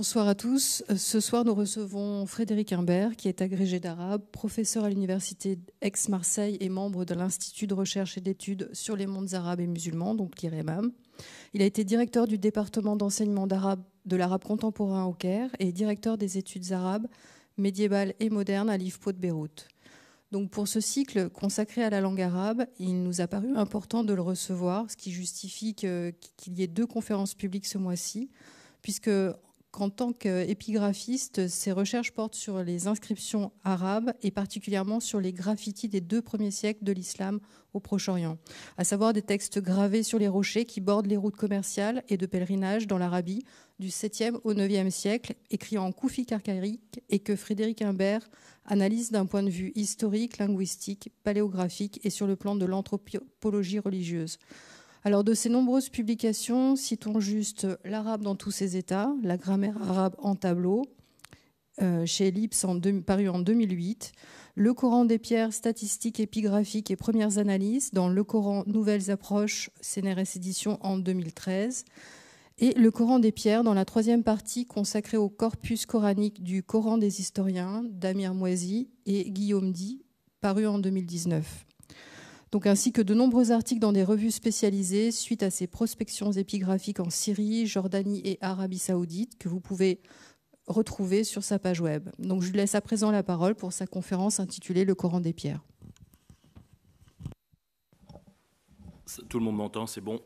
Bonsoir à tous. Euh, ce soir, nous recevons Frédéric Imbert, qui est agrégé d'arabe, professeur à l'université Aix-Marseille et membre de l'Institut de recherche et d'études sur les mondes arabes et musulmans, donc l'IREMAM. Il a été directeur du département d'enseignement d'arabe de l'arabe contemporain au Caire et directeur des études arabes médiévales et modernes à l'IFPO de Beyrouth. Donc pour ce cycle consacré à la langue arabe, il nous a paru important de le recevoir, ce qui justifie qu'il y ait deux conférences publiques ce mois-ci, puisque qu'en tant qu'épigraphiste, ses recherches portent sur les inscriptions arabes et particulièrement sur les graffitis des deux premiers siècles de l'islam au Proche-Orient, à savoir des textes gravés sur les rochers qui bordent les routes commerciales et de pèlerinage dans l'Arabie du 7e au 9e siècle, écrits en koufi carcarique et que Frédéric Imbert analyse d'un point de vue historique, linguistique, paléographique et sur le plan de l'anthropologie religieuse. Alors de ces nombreuses publications, citons juste l'arabe dans tous ses états, la grammaire arabe en tableau, euh, chez Ellipse en paru en 2008, le Coran des pierres, statistiques épigraphiques et premières analyses dans le Coran Nouvelles approches, CNRS édition en 2013, et le Coran des pierres dans la troisième partie consacrée au corpus coranique du Coran des historiens d'Amir Moisy et Guillaume Di, paru en 2019 donc ainsi que de nombreux articles dans des revues spécialisées suite à ses prospections épigraphiques en Syrie, Jordanie et Arabie saoudite que vous pouvez retrouver sur sa page web. Donc je lui laisse à présent la parole pour sa conférence intitulée Le Coran des pierres. Tout le monde m'entend, c'est bon.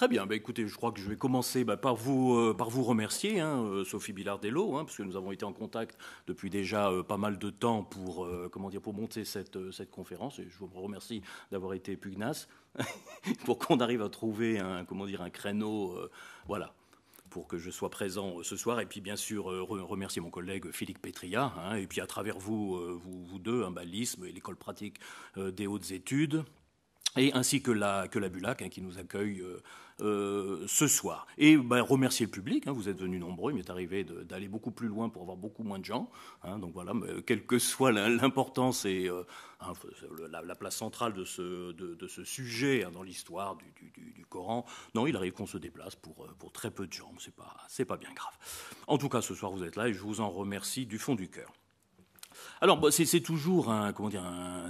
Très bien. Bah, écoutez, je crois que je vais commencer bah, par, vous, euh, par vous remercier, hein, euh, Sophie Bilardello, hein, parce que nous avons été en contact depuis déjà euh, pas mal de temps pour, comment dire, pour monter cette, conférence. Et je vous remercie d'avoir été pugnace pour qu'on arrive à trouver un, comment dire, un créneau. voilà, pour que je sois présent ce soir. Et puis, bien sûr, remercier mon collègue Philippe Petria. Hein. et puis, à travers vous, vous, deux, un hein, et l'école pratique des hautes études et ainsi que la, que la Bulac hein, qui nous accueille euh, euh, ce soir. Et ben, remercier le public, hein, vous êtes venus nombreux, il m'est arrivé d'aller beaucoup plus loin pour avoir beaucoup moins de gens. Hein. donc voilà, euh, quelle que soit l'importance et la, place centrale de ce, de, ce sujet dans l'histoire du, du, Coran, non, il arrive qu'on se déplace pour, pour très peu de gens, c'est pas, pas bien grave. En tout cas, ce soir, vous êtes là et je vous en remercie du fond du cœur. Alors, c'est toujours un,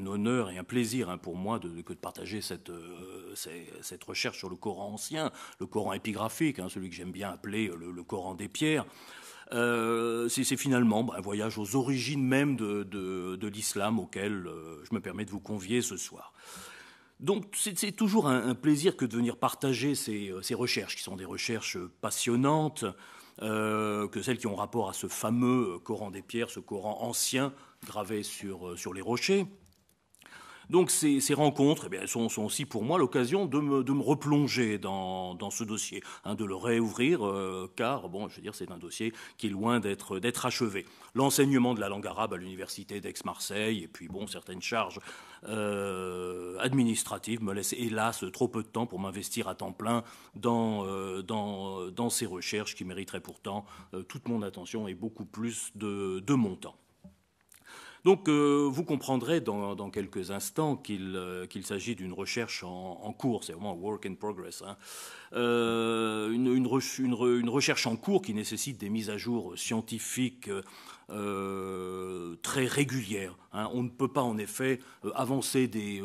honneur et un plaisir hein, pour moi de, de, partager euh, cette, recherche sur le Coran ancien, le Coran épigraphique, hein, celui que j'aime bien appeler euh, le, Coran des pierres. Euh, c'est finalement bah, un voyage aux origines même de, l'islam auquel je me permets de vous convier ce soir. Donc c'est toujours un, plaisir que de venir partager ces, recherches, qui sont des recherches passionnantes, euh, que celles qui ont rapport à ce fameux euh, Coran des pierres, ce Coran ancien gravé sur euh, les rochers. Donc ces, rencontres eh sont, aussi pour moi l'occasion de me, replonger dans, ce dossier, hein, de le réouvrir, euh, car bon, je veux dire, c'est un dossier qui est loin d'être achevé. L'enseignement de la langue arabe à l'université d'Aix-Marseille, et puis bon, certaines charges euh, administratives me laissent hélas trop peu de temps pour m'investir à temps plein dans, euh, ces recherches qui mériteraient pourtant toute mon attention et beaucoup plus de mon temps. Donc euh, vous comprendrez dans, quelques instants euh, qu'il s'agit d'une recherche en, cours, c'est vraiment un work in progress, hein. euh, une, recherche en cours qui nécessite des mises à jour scientifiques très régulières. Hein. On ne peut pas en effet avancer des,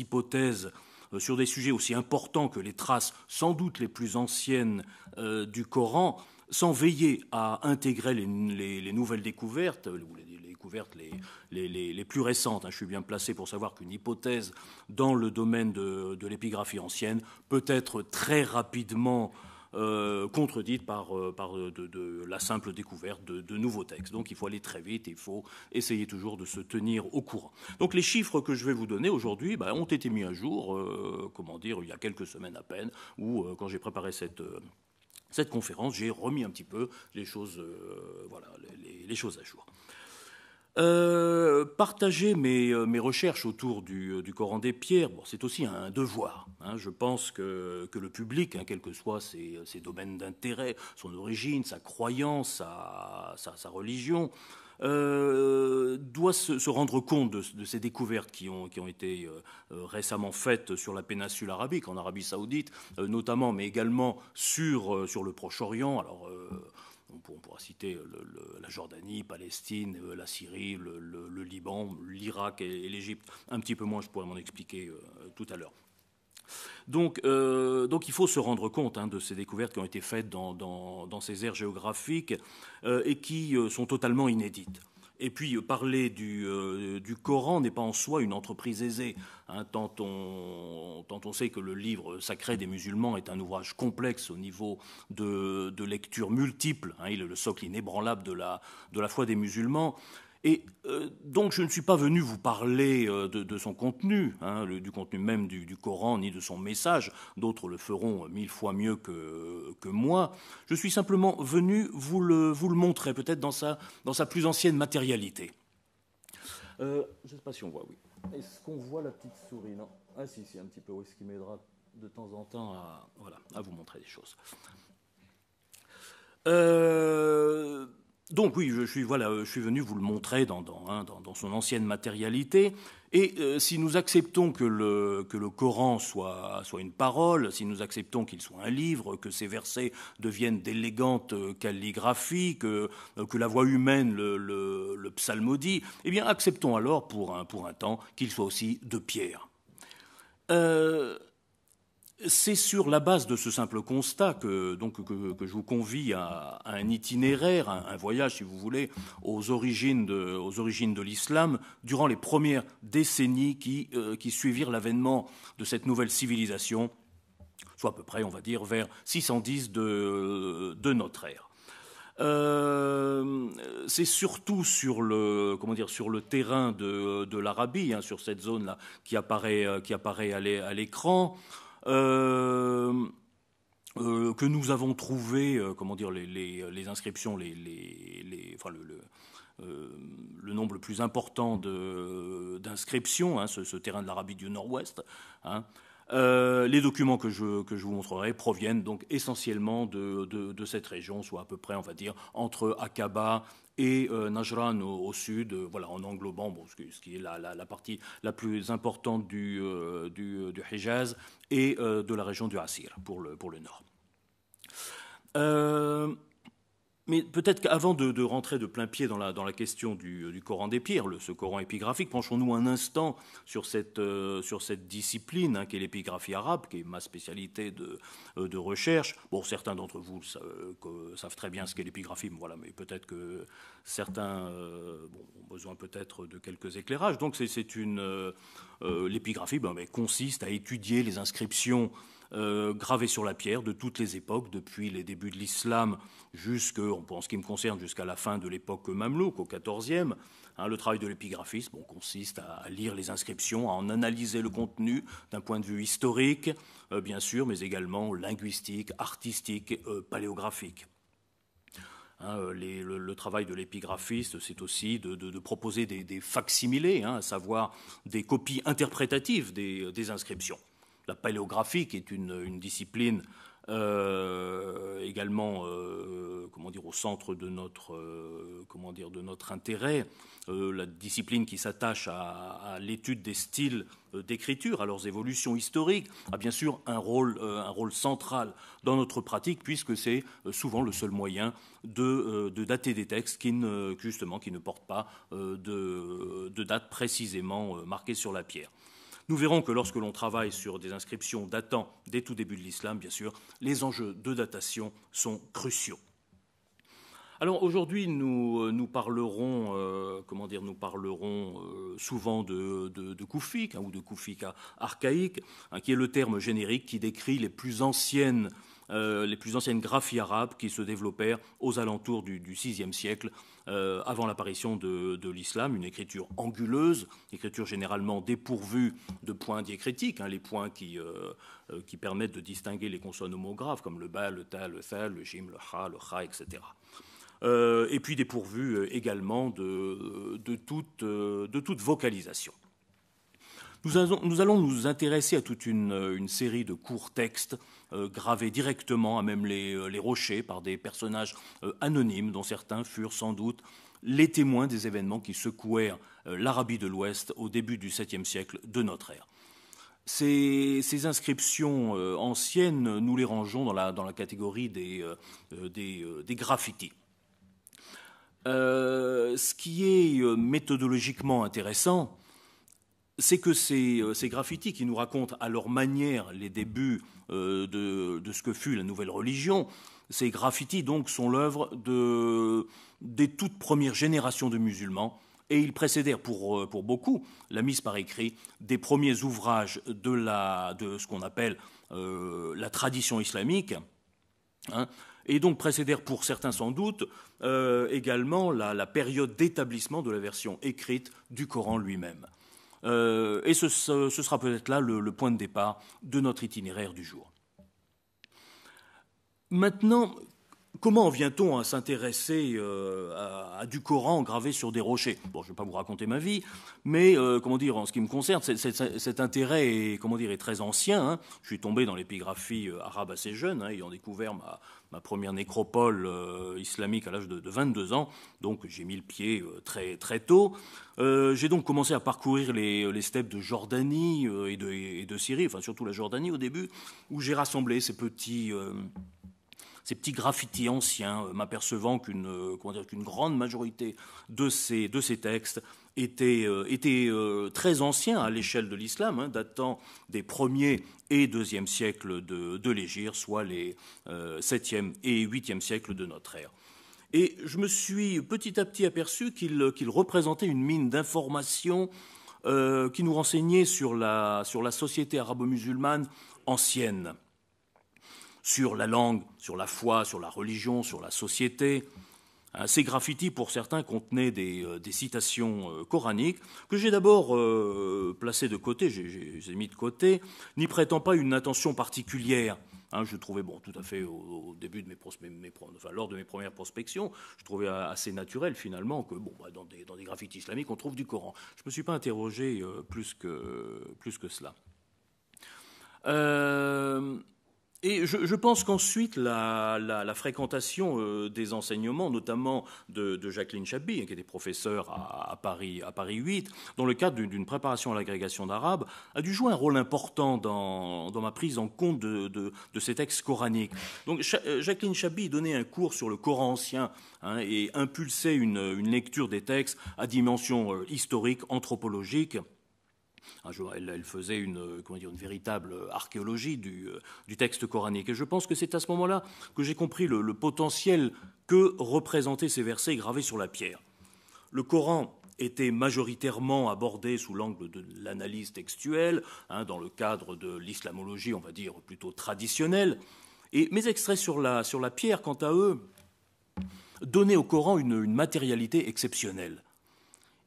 hypothèses sur des sujets aussi importants que les traces sans doute les plus anciennes du Coran, sans veiller à intégrer les, nouvelles découvertes, les, plus récentes. Hein. Je suis bien placé pour savoir qu'une hypothèse dans le domaine de, l'épigraphie ancienne peut être très rapidement euh, contredite par, euh, euh, de, la simple découverte de, nouveaux textes. Donc il faut aller très vite, il faut essayer toujours de se tenir au courant. Donc les chiffres que je vais vous donner aujourd'hui ben, ont été mis à jour, comment dire, il y a quelques semaines à peine, où quand j'ai préparé cette conférence, j'ai remis un petit peu les, choses à jour. Euh, partager euh, mes, recherches autour du, euh, Coran des pierres, c'est aussi un devoir. Hein. Je pense que, le public, hein, quels que soient ses, domaines d'intérêt, son origine, sa croyance, sa, religion, doit se, rendre compte de, ces découvertes qui ont, été récemment faites sur la péninsule arabique, en Arabie saoudite notamment, mais également sur, sur le Proche-Orient. Alors, on, pourra citer la Jordanie, Palestine, euh, la Syrie, le, Liban, l'Irak et, l'Égypte. Un petit peu moins, je pourrais m'en expliquer euh, tout à l'heure. Euh, donc, il faut se rendre compte hein, de ces découvertes qui ont été faites dans, ces aires géographiques et qui sont totalement inédites. Et puis, euh, parler euh, du, Coran n'est pas en soi une entreprise aisée. Hein. tant, on, sait que le livre sacré des musulmans est un ouvrage complexe au niveau de, lecture lectures multiples. Hein. il est le socle inébranlable de la foi des musulmans. Et euh, donc je ne suis pas venu vous parler euh, de, de, son contenu, hein, du contenu même du, du, Coran, ni de son message, d'autres le feront euh, mille fois mieux que, que moi, je suis simplement venu vous le, vous le montrer peut-être dans sa, dans sa plus ancienne matérialité. je ne sais pas si on voit, oui. Est-ce qu'on voit la petite souris Ah si, c'est un petit peu, oui, ce qui m'aidera de temps en temps à, voilà, à vous montrer des choses. Euh, donc oui, je suis, venu vous le montrer dans, hein, son ancienne matérialité. Et euh, si nous acceptons que le, Coran soit, une parole, si nous acceptons qu'il soit un livre, que ses versets deviennent d'élégantes euh, calligraphies, euh, que, la voix humaine le, psalmodie, eh bien acceptons alors pour un, temps qu'il soit aussi de pierre. C'est sur la base de ce simple constat que, je vous convie à, un itinéraire, un, voyage, si vous voulez, aux origines de, l'islam durant les premières décennies euh, qui, suivirent l'avènement de cette nouvelle civilisation, soit à peu près, on va dire, vers 610 de, notre ère. Euh, c'est surtout sur le comment dire sur le terrain de, l'Arabie, hein, sur cette zone là qui apparaît euh, qui apparaît à l'écran. Euh, euh, que nous avons trouvé, euh, comment dire, les, inscriptions, les, les le, le nombre le plus important d'inscriptions, hein, ce, terrain de l'Arabie du Nord-Ouest. Hein, les documents que je, que je vous montrerai proviennent donc essentiellement de, de, cette région, soit à peu près, on va dire, entre Aqaba et euh, Najran au, sud, euh, voilà, en englobant ce, qui est la, partie la plus importante du, euh, du, Hijaz et de la région du Asir pour le, pour le nord. Mais peut-être qu'avant de, rentrer de plein pied dans la, question euh, du, Coran des Pires, ce Coran épigraphique, penchons-nous un instant sur cette, euh, discipline hein, est l'épigraphie arabe, qui est ma spécialité de, euh, recherche. Bon, certains d'entre vous savent, très bien ce qu'est l'épigraphie, mais, voilà, mais peut-être que certains ont besoin peut-être de quelques éclairages. Donc c'est une l'épigraphie ben, ben, consiste à étudier les inscriptions Gravé euh, gravés sur la pierre de toutes les époques, depuis les débuts de l'islam en ce qui me concerne, jusqu'à la fin de l'époque mamelouk, au XIVe. Hein, le travail de l'épigraphiste consiste à lire les inscriptions, à en analyser le contenu d'un point de vue historique, euh, bien sûr, mais également linguistique, artistique, euh, paléographique. Hein, le, travail de l'épigraphiste, c'est aussi de, proposer des, des facsimilés, hein, à savoir des copies interprétatives des inscriptions la paléographie, qui est une, discipline euh, également euh, comment dire au centre de notre euh, comment dire de notre intérêt la discipline qui s'attache à, l'étude des styles d'écriture à leurs évolutions historiques a bien sûr un rôle un rôle central dans notre pratique puisque c'est souvent le seul moyen de, dater des textes qui ne justement qui ne portent pas de, de date précisément marquée sur la pierre nous verrons que lorsque l'on travaille sur des inscriptions datant des tout débuts de l'islam, bien sûr, les enjeux de datation sont cruciaux. Alors aujourd'hui, nous, euh, parlerons, euh, comment dire, nous parlerons euh, souvent de, de, hein, ou de koufik archaïque, hein, qui est le terme générique qui décrit les plus anciennes euh, les plus anciennes graphies arabes qui se développèrent aux alentours du, VIe siècle, euh, avant l'apparition de, l'islam, une écriture anguleuse, écriture généralement dépourvue de points diacritiques, hein, les points euh, qui, permettent de distinguer les consonnes homographes, comme le ba, le ta, le tha, le jim, le ha, le ha, etc. et puis dépourvue également de toute vocalisation. Nous, allons nous, intéresser à toute une, euh, série de courts textes euh, gravés directement à même les, euh, rochers par des personnages anonymes dont certains furent sans doute les témoins des événements qui secouèrent l'Arabie de l'Ouest au début du 7e siècle de notre ère. Ces, inscriptions anciennes, nous les rangeons dans la, catégorie des, graffitis. ce qui est méthodologiquement intéressant, c'est que euh, ces, graffitis qui nous racontent à leur manière les débuts euh, de, ce que fut la nouvelle religion, ces graffitis donc sont l'œuvre des toutes premières générations de musulmans et ils précédèrent pour, euh, beaucoup la mise par écrit des premiers ouvrages de, ce qu'on appelle la tradition islamique, hein. et donc précédèrent pour certains sans doute également la période d'établissement de la version écrite du Coran lui-même. Euh, et ce, sera peut-être là le, point de départ de notre itinéraire du jour. Maintenant, comment vient-on à s'intéresser euh, à, du Coran gravé sur des rochers Bon, je ne vais pas vous raconter ma vie, mais euh, comment dire, en ce qui me concerne, cet intérêt est, comment dire, très ancien. Hein. Je suis tombé dans l'épigraphie arabe assez jeune, hein, ayant découvert ma, ma première nécropole euh, islamique à l'âge de, 22 ans, donc j'ai mis le pied euh, très, tôt. Euh, j'ai donc commencé à parcourir les, steppes de Jordanie et de, Syrie, enfin surtout la Jordanie au début, où j'ai rassemblé ces petits graffitis anciens, m'apercevant qu'une grande majorité de ces textes était, euh, euh, très ancien à l'échelle de l'islam, hein, datant des premiers et 2 siècles de, l'Égypte, soit les euh, septième et 8 siècles de notre ère. Et je me suis petit à petit aperçu qu'il représentait une mine d'informations qui nous renseignait sur la société arabo-musulmane ancienne, sur la langue, sur la foi, sur la religion, sur la société ces graffitis, pour certains, contenaient des, euh, citations euh, coraniques que j'ai d'abord euh, placées de côté, j'ai mis de côté, n'y prêtant pas une attention particulière. Hein. je trouvais bon, tout à fait au, début de mes, lors de mes premières prospections, je trouvais assez naturel finalement que bah, dans, des, graffitis islamiques on trouve du Coran. Je ne me suis pas interrogé plus, que, plus que cela. Euh, et je, pense qu'ensuite, la, fréquentation euh, des enseignements, notamment de, Jacqueline Chabi, qui était professeure à, Paris, à Paris 8, dans le cadre d'une préparation à l'agrégation d'arabe, a dû jouer un rôle important dans, ma prise en compte de, ces textes coraniques. Donc, euh, Jacqueline Chabi donnait un cours sur le Coran ancien hein, et impulsait une, lecture des textes à dimension euh, historique, anthropologique elle, faisait une, euh, véritable archéologie euh, du, texte coranique. Et je pense que c'est à ce moment-là que j'ai compris le, potentiel que représentaient ces versets gravés sur la pierre. Le Coran était majoritairement abordé sous l'angle de l'analyse textuelle, hein, dans le cadre de l'islamologie, on va dire, plutôt traditionnelle. Et mes extraits sur la, pierre, quant à eux, donnaient au Coran une matérialité exceptionnelle.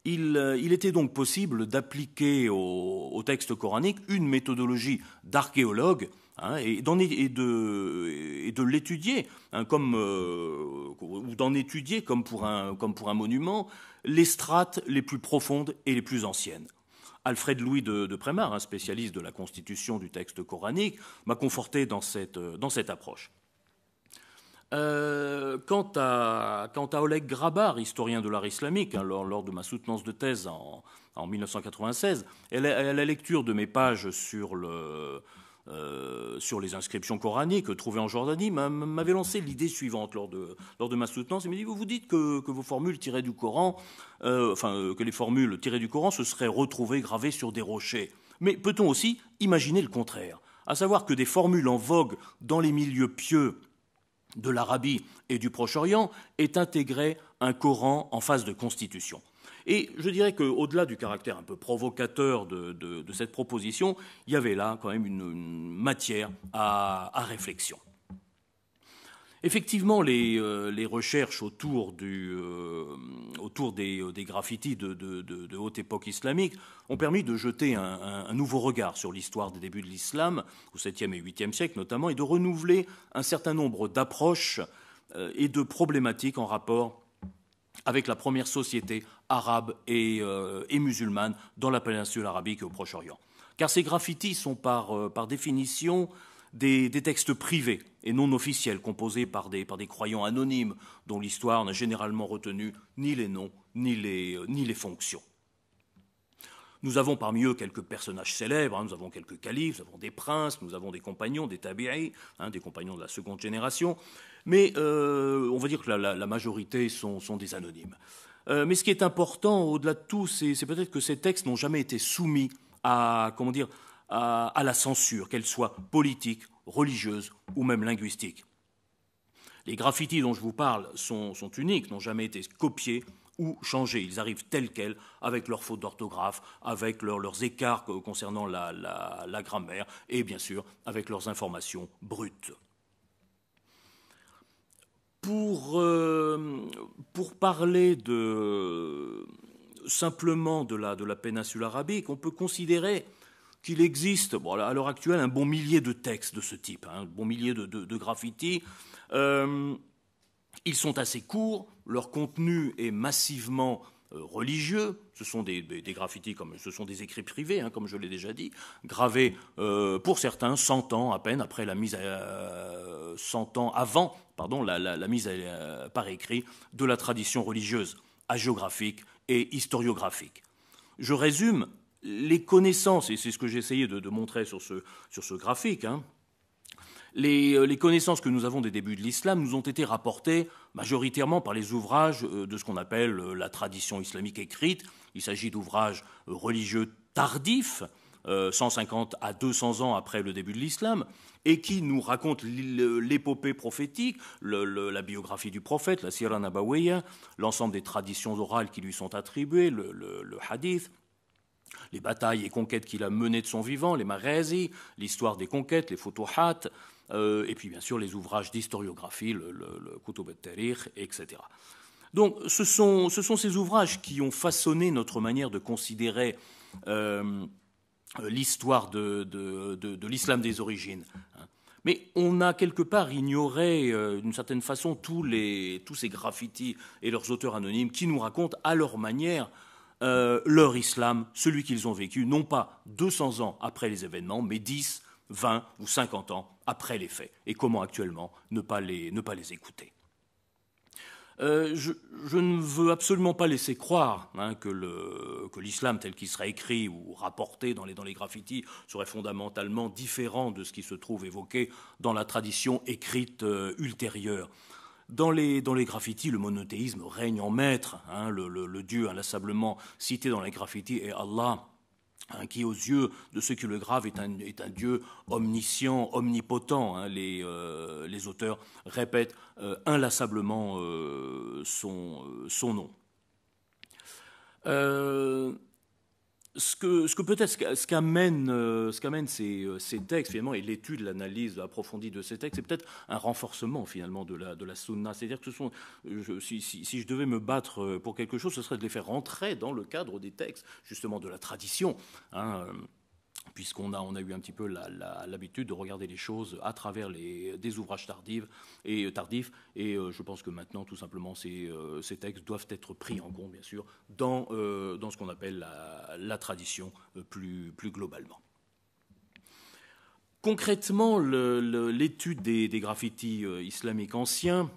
Euh, il, était donc possible d'appliquer au, texte coranique une méthodologie d'archéologue hein, et, de, l'étudier, hein, comme euh, ou d'en étudier comme pour, un, monument les strates les plus profondes et les plus anciennes. Alfred Louis de, de un hein, spécialiste de la constitution du texte coranique, m'a conforté dans cette euh, approche. Euh, quant, à, Oleg Grabar, historien de l'art islamique, hein, lors, de ma soutenance de thèse en, 1996, la, à la lecture de mes pages euh, sur, les inscriptions coraniques trouvées en Jordanie, m'avait lancé l'idée suivante lors de, ma soutenance. Il m'a dit Vous vous dites que, vos formules tirées du Coran, euh, enfin, que les formules tirées du Coran se seraient retrouvées gravées sur des rochers. Mais peut-on aussi imaginer le contraire À savoir que des formules en vogue dans les milieux pieux de l'Arabie et du Proche-Orient est intégré un Coran en phase de constitution. Et je dirais qu'au-delà du caractère un peu provocateur de, cette proposition, il y avait là quand même une, matière à réflexion. Effectivement, euh, les, recherches autour, euh, euh, des, graffitis de, haute époque islamique ont permis de jeter un, nouveau regard sur l'histoire des débuts de l'islam, au 7e et 8e siècle notamment, et de renouveler un certain nombre d'approches et de problématiques en rapport avec la première société arabe et, musulmane dans la péninsule arabique et au Proche-Orient. Car ces graffitis sont par définition des, textes privés et non officiels composés par des, croyants anonymes dont l'histoire n'a généralement retenu ni les noms ni les, euh, fonctions. Nous avons parmi eux quelques personnages célèbres, hein. nous avons quelques califes, nous avons des princes, nous avons des compagnons, des tabi'i, hein, des compagnons de la seconde génération, mais euh, on va dire que la, majorité sont, des anonymes. Euh, mais ce qui est important au-delà de tout, c'est peut-être que ces textes n'ont jamais été soumis à, comment dire, à, la censure, qu'elle soit politique, religieuse ou même linguistique. Les graffitis dont je vous parle sont, uniques, n'ont jamais été copiés ou changés. Ils arrivent tels quels, avec leurs fautes d'orthographe, avec leurs écarts concernant la, grammaire et bien sûr avec leurs informations brutes. Pour, euh, parler simplement de de la péninsule arabique, on peut considérer qu'il existe, voilà, à l'heure actuelle, un bon millier de textes de ce type, hein, un bon millier de, graffitis. Euh, ils sont assez courts, leur contenu est massivement euh, religieux, ce sont des, graffitis, comme, ce sont des écrits privés, hein, comme je l'ai déjà dit, gravés euh, pour certains 100 ans à peine après la mise à, ans avant pardon, la, mise par écrit de la tradition religieuse, hagiographique et historiographique. Je résume les connaissances, et c'est ce que j'ai essayé de, montrer sur ce, graphique, hein, euh, les, connaissances que nous avons des débuts de l'islam nous ont été rapportées majoritairement par les ouvrages euh, de ce qu'on appelle euh, la tradition islamique écrite. Il s'agit d'ouvrages religieux tardifs, 150 à 200 ans après le début de l'islam, et qui nous racontent l'épopée prophétique, la biographie du prophète, la Sirah Nabawiya, l'ensemble des traditions orales qui lui sont attribuées, le hadith, les batailles et conquêtes qu'il a menées de son vivant, les Maresi, l'histoire des conquêtes, les photos euh, et puis bien sûr les ouvrages d'historiographie, le, le, tarikh etc. Donc ce sont, ces ouvrages qui ont façonné notre manière de considérer euh, l'histoire de, l'islam des origines. Hein. Mais on a quelque part ignoré, euh, d'une certaine façon, tous ces graffitis et leurs auteurs anonymes qui nous racontent à leur manière euh, leur islam, celui qu'ils ont vécu, non pas 200 ans après les événements, mais 10, 20 ou 50 ans après les faits. Et comment actuellement ne pas les, écouter euh, je, ne veux absolument pas laisser croire hein, que l'islam tel qu'il serait écrit ou rapporté dans les, graffitis serait fondamentalement différent de ce qui se trouve évoqué dans la tradition écrite euh, ultérieure. Dans les, dans les graffitis, le monothéisme règne en maître. Hein, le, Dieu inlassablement cité dans les graffitis est Allah, hein, qui aux yeux de ceux qui le gravent est un, Dieu omniscient, omnipotent. Hein, euh, les, auteurs répètent euh, inlassablement euh, son, son nom ce que, peut-être ce qu'amènent euh, ce qu'amène euh, ces, textes finalement et l'étude, l'analyse approfondie de ces textes, c'est peut-être un renforcement finalement de la de la sunna. C'est-à-dire que si, si, je devais me battre euh, pour quelque chose, ce serait de les faire rentrer dans le cadre des textes, justement de la tradition. Hein, puisqu'on a, on a eu un petit peu l'habitude de regarder les choses à travers des ouvrages tardifs. Et, euh, tardifs, et euh, je pense que maintenant, tout simplement, euh, ces, textes doivent être pris en compte, bien sûr, dans, ce qu'on appelle la, tradition plus, globalement. Concrètement, l'étude des, graffitis islamiques anciens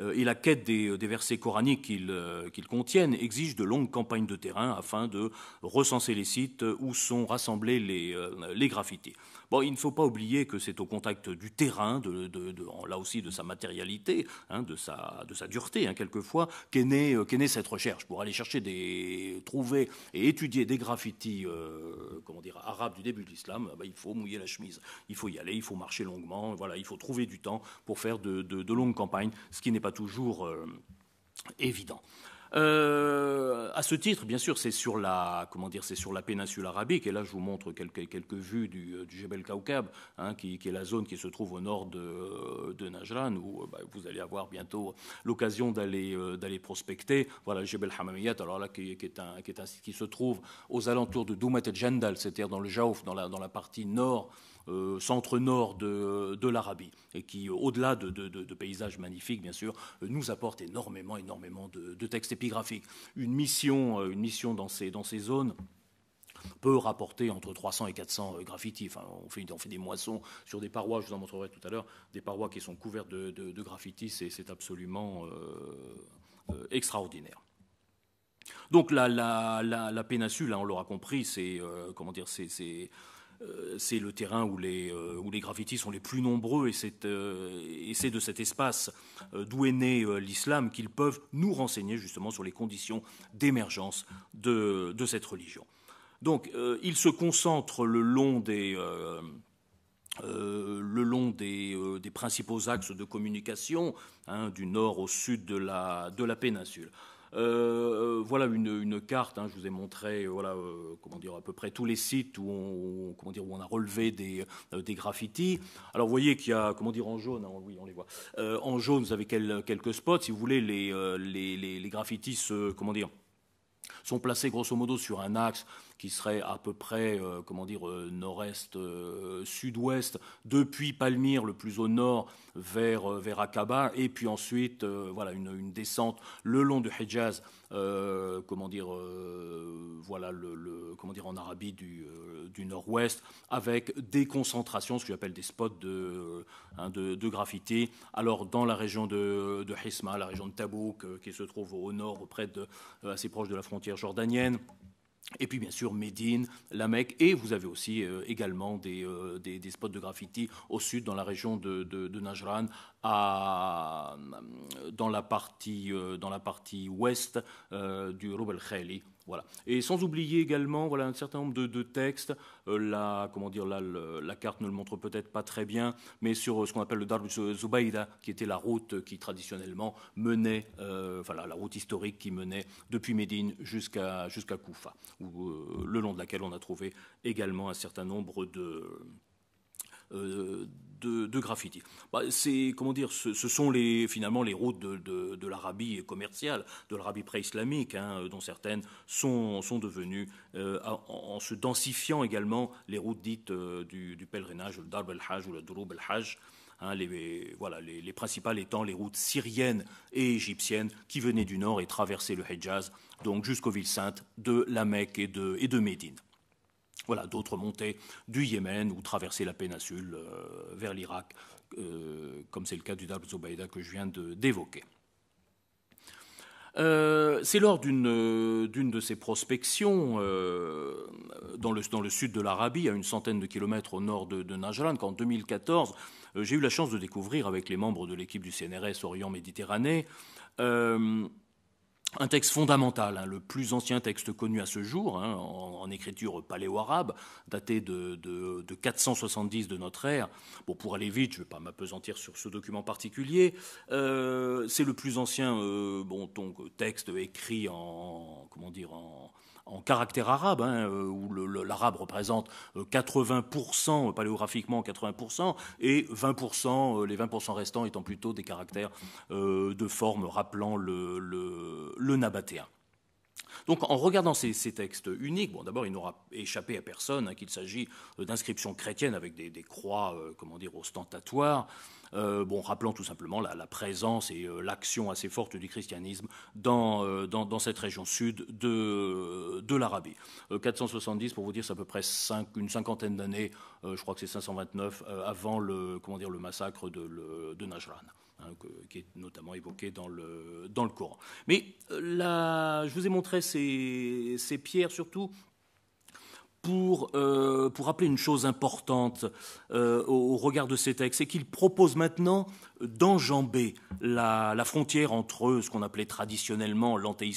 euh, et la quête des, euh, versets coraniques qu'ils euh, contiennent exige de longues campagnes de terrain afin de recenser les sites où sont rassemblés les, graffitis. Bon, il ne faut pas oublier que c'est au contact du terrain, là aussi de sa matérialité, hein, de, sa, dureté hein, quelquefois, euh, qu'est née, cette recherche pour aller chercher trouver et étudier des graffitis, euh, comment dire, arabes du début de l'islam. Ah bah, il faut mouiller la chemise, il faut y aller, il faut marcher longuement, voilà, il faut trouver du temps pour faire de, longues campagnes, ce qui n'est pas toujours euh, évident. Euh, à ce titre, bien sûr, c'est sur la comment dire, c'est sur la péninsule arabique. Et là, je vous montre quelques, vues du, euh, du Jebel Kaukab, hein, qui, est la zone qui se trouve au nord de, euh, Najran, où bah, vous allez avoir bientôt l'occasion d'aller prospecter. Voilà, le Jebel Hamamiyat, alors là, qui, est un, qui est un site qui se trouve aux alentours de Doumat et Jandal, c'est-à-dire dans le Jaouf, dans la partie nord euh, centre-nord de, l'Arabie, et qui, au-delà de, paysages magnifiques, bien sûr, euh, nous apporte énormément, énormément de, textes épigraphiques. Une mission, euh, une mission dans ces, dans ces zones peut rapporter entre 300 et 400 graffitis. on, fait, on fait des moissons sur des parois, je vous en montrerai tout à l'heure, des parois qui sont couvertes de, graffitis, et c'est absolument extraordinaire. Donc la, péninsule, hein, on l'aura compris, c'est comment dire, c'est euh, c'est le terrain euh, où les, graffitis sont les plus nombreux et c'est, euh, de cet espace d'où est né l'islam qu'ils peuvent nous renseigner justement sur les conditions d'émergence de, cette religion. Donc ils se concentrent le long des... le long des, principaux axes de communication hein, du nord au sud de la péninsule. Euh, euh, voilà une, carte. Hein, je vous ai montré, voilà, euh, comment dire, à peu près tous les sites où on, comment dire, où on a relevé des, des graffitis. Alors, vous voyez qu'il y a, comment dire, en jaune, hein, oui, on les voit. en jaune, vous avez quelques spots. Si vous voulez, les, les, graffitis, comment dire, sont placés grosso modo sur un axe qui serait à peu près, euh, comment dire, euh, nord-est, euh, sud-ouest, depuis Palmyre, le plus au nord, vers, vers Aqaba, et puis ensuite, voilà, une, descente le long du Hejaz, comment dire, voilà, le, comment dire, en Arabie du, du nord-ouest, avec des concentrations, ce que j'appelle des spots de, hein, de, de, Alors, dans la région de, de la région de Tabouk, qui se trouve au nord, près de, assez proche de la frontière jordanienne, et puis bien sûr Médine, La Mecque, et vous avez aussi euh, également euh, des, spots de graffiti au sud, dans la région de, Najran, euh, dans, la partie, ouest du Rub el et sans oublier également un certain nombre de, textes. Euh, la, carte ne le montre peut-être pas très bien, mais sur euh, ce qu'on appelle le Darb Zubayda, qui était la route qui traditionnellement menait, euh, la, route historique qui menait depuis Médine jusqu'à jusqu'à Koufa, où, le long de laquelle on a trouvé également un certain nombre de euh, de, graffiti. Bah, c'est comment dire, ce, sont les finalement les routes de, l'Arabie commerciale, de l'Arabie pré-islamique, hein, euh, dont certaines sont, devenues euh, en, se densifiant également les routes dites du, pèlerinage, le Darb el-Hajj ou le Durub el-Hajj. Hein, les, voilà, les, principales étant les routes syriennes et égyptiennes qui venaient du nord et traversaient le Hejaz, donc jusqu'aux villes saintes de la Mecque et de Médine. Voilà, d'autres montées du Yémen ou traverser la péninsule euh, vers l'Irak, euh, comme c'est le cas du Dar que je viens d'évoquer. Euh, c'est lors d'une de ces prospections dans, le, le, sud de l'Arabie, à une centaine de kilomètres au nord de, de Najran, qu'en 2014, j'ai eu la chance de découvrir avec les membres de l'équipe du CNRS Orient Méditerranée un texte fondamental, hein, le plus ancien texte connu à ce jour, hein, en, écriture paléo-arabe, daté de, de, 470 de notre ère. Bon, pour aller vite, je ne vais pas m'apesantir sur ce document particulier. Euh, c'est le plus ancien euh, bon, texte écrit en, comment dire, en, en caractère arabe, hein, euh, où l'arabe représente 80%, euh, euh, paléographiquement 80%, et 20%, les 20% restants étant plutôt des caractères de forme rappelant le, nabatéen. Donc en regardant ces, textes uniques, d'abord il n'aura échappé à personne hein, qu'il s'agit d'inscriptions chrétiennes avec des, croix comment dire, ostentatoires, euh, bon, rappelant tout simplement la, présence et euh, l'action assez forte du christianisme euh, dans, dans, cette région sud de, de l'Arabie. 470, pour vous dire, c'est à peu près une cinquantaine d'années, je crois que c'est 529, avant le, comment dire, le massacre de, de Najran. Hein, qui est notamment évoqué dans le, dans le Coran. Mais là, je vous ai montré ces, ces pierres surtout euh, pour, rappeler une chose importante euh, au, regard de ces textes, c'est qu'ils proposent maintenant d'enjamber la, frontière entre ce qu'on appelait traditionnellement lanté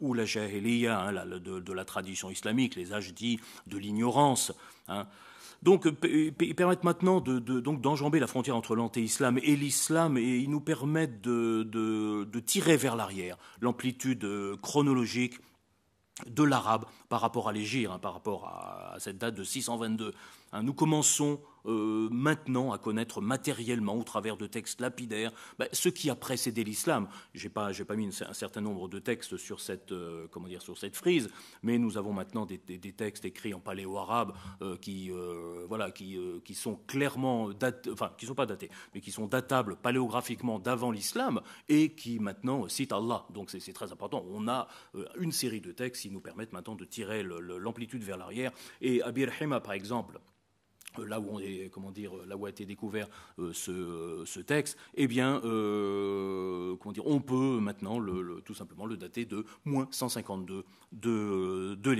ou la jahiliya, hein, de, la tradition islamique, les âges dits de l'ignorance. Hein. Donc, euh, ils permettent maintenant d'enjamber la frontière entre lanté et l'islam et ils nous permettent de tirer vers l'arrière l'amplitude chronologique de l'arabe par rapport à l'Égypte, hein, par rapport à, cette date de 622. Hein, nous commençons euh, maintenant à connaître matériellement au travers de textes lapidaires bah, ce qui a précédé l'islam. J'ai pas, pas mis un certain nombre de textes sur cette, euh, comment dire, sur cette frise, mais nous avons maintenant des, textes écrits en paléo-arabe euh, qui, voilà, qui, qui sont clairement, enfin, qui sont pas datés, mais qui sont datables paléographiquement d'avant l'islam et qui maintenant citent Allah. Donc c'est, très important. On a une série de textes qui nous permettent maintenant de tirer l'amplitude vers l'arrière. Et Abir Hema, par exemple, euh, là où on est, comment dire, euh, là où a été découvert euh, ce, texte, eh bien, comment dire, on peut maintenant tout simplement le dater de moins 152 de, de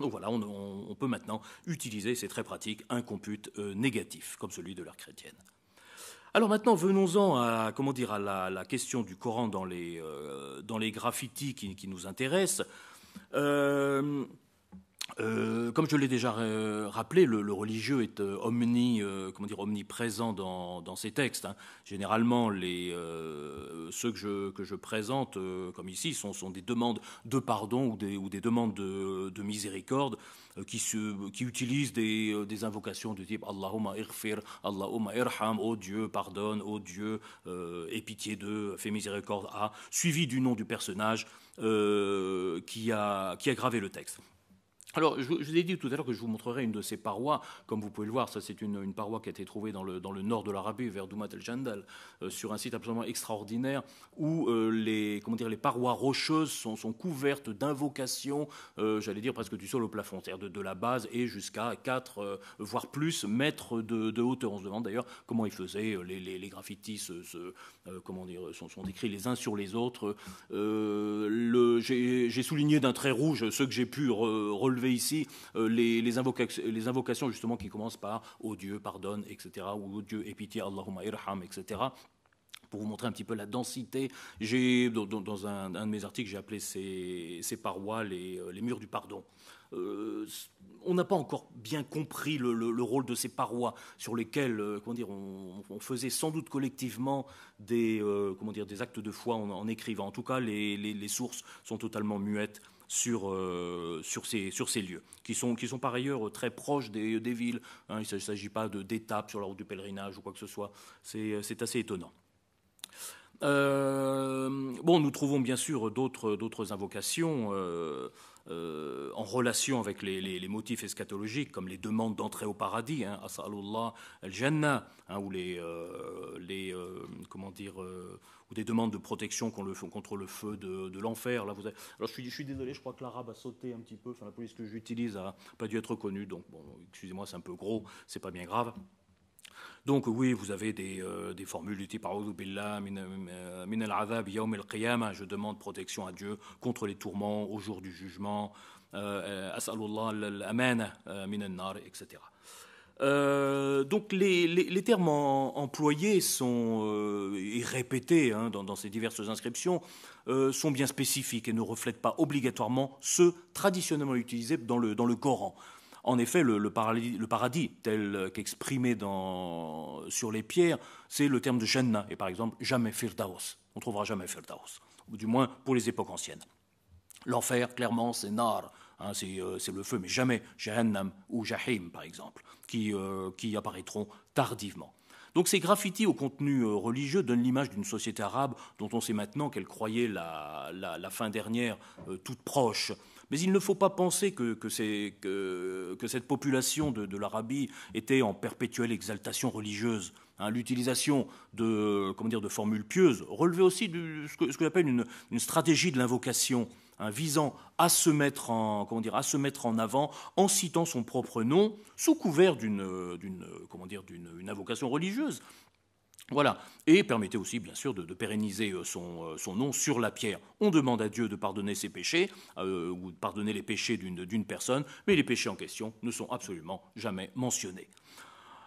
Donc voilà, on, peut maintenant utiliser, c'est très pratique, un compute négatif, comme celui de l'ère chrétienne. Alors maintenant, venons-en à comment dire à la, question du Coran dans les, dans les graffitis qui nous intéressent. Euh, comme je l'ai déjà euh, rappelé, le, religieux est euh, omni, comment dire, omniprésent dans, dans ces textes. Hein. Généralement, ceux que je, présente, comme ici, sont, des demandes de pardon ou des, demandes de, miséricorde qui, utilisent des, invocations du type Allahumma irfir, Allahumma irham, ô oh Dieu, pardonne, ô oh Dieu, aie pitié de, fais miséricorde à, ah, suivi du nom du personnage qui a gravé le texte. Alors, je, vous ai dit tout à l'heure que je vous montrerai une de ces parois. Comme vous pouvez le voir, ça, c'est une, paroi qui a été trouvée dans le, dans le nord de l'Arabie, vers Doumat el-Jandal, euh, sur un site absolument extraordinaire où euh, les, comment dire, les parois rocheuses sont, sont couvertes d'invocations, euh, j'allais dire presque du sol au plafond, c'est-à-dire de, de, la base et jusqu'à 4, voire plus, mètres de, de, hauteur. On se demande d'ailleurs comment ils faisaient. Les, les, les graffitis se, comment dire, sont, sont, écrits les uns sur les autres. j'ai souligné d'un trait rouge ceux que j'ai pu relever ici euh, les, invocations justement qui commencent par Ô Dieu, pardonne, etc. ou Dieu, aie pitié, Allahumma irham, etc pour vous montrer un petit peu la densité. dans, un, de mes articles, j'ai appelé ces, parois euh, les, murs du pardon. Euh, on n'a pas encore bien compris le, rôle de ces parois sur lesquelles, comment dire, on, faisait sans doute collectivement des, comment dire, des actes de foi en, écrivant. En tout cas, les sources sont totalement muettes sur, euh, sur, ces, sur ces lieux, qui sont, qui sont par ailleurs très proches des, des villes. Hein. il ne s'agit pas d'étapes sur la route du pèlerinage ou quoi que ce soit. C'est assez étonnant. Euh, bon, nous trouvons bien sûr d'autres invocations. Euh, euh, en relation avec les, motifs eschatologiques, comme les demandes d'entrée au paradis, hein, al hein, ou les, euh, euh, comment dire, ou des demandes de protection contre le feu de, l'enfer. Là, vous Alors, je suis, désolé, je crois que l'arabe a sauté un petit peu. Enfin, la police que j'utilise a pas dû être connue, donc bon, excusez-moi, c'est un peu gros, c'est pas bien grave. Donc oui, vous avez des, euh, formules du type billah min euh, al-azab al je demande protection à Dieu contre les tourments au jour du jugement, euh, as'alullah al-amana min nar etc. donc les, termes employés sont et répétés hein, dans, ces diverses inscriptions sont bien spécifiques et ne reflètent pas obligatoirement ceux traditionnellement utilisés dans le Coran. En effet, le, paradis, tel qu'exprimé sur les pierres, c'est le terme de Jannah, et par exemple, jamais Firdaus. On trouvera jamais Firdaus, ou du moins pour les époques anciennes. L'enfer, clairement, c'est Nar, hein, euh, c'est, le feu, mais jamais Jannah ou Jahim, par exemple, euh, qui, apparaîtront tardivement. Donc ces graffitis au contenu euh, religieux donnent l'image d'une société arabe dont on sait maintenant qu'elle croyait la, fin dernière toute proche mais il ne faut pas penser que, cette population de, l'Arabie était en perpétuelle exaltation religieuse. Hein. L'utilisation de, de formules pieuses relevait aussi de ce que, j'appelle une, stratégie de l'invocation. Hein, visant à se, mettre en, à se mettre en avant en citant son propre nom, sous couvert d'une invocation religieuse. Voilà, et permettait aussi bien sûr de, pérenniser euh, euh, son, nom sur la pierre. On demande à Dieu de pardonner ses péchés, euh, ou de pardonner les péchés d'une personne, mais les péchés en question ne sont absolument jamais mentionnés.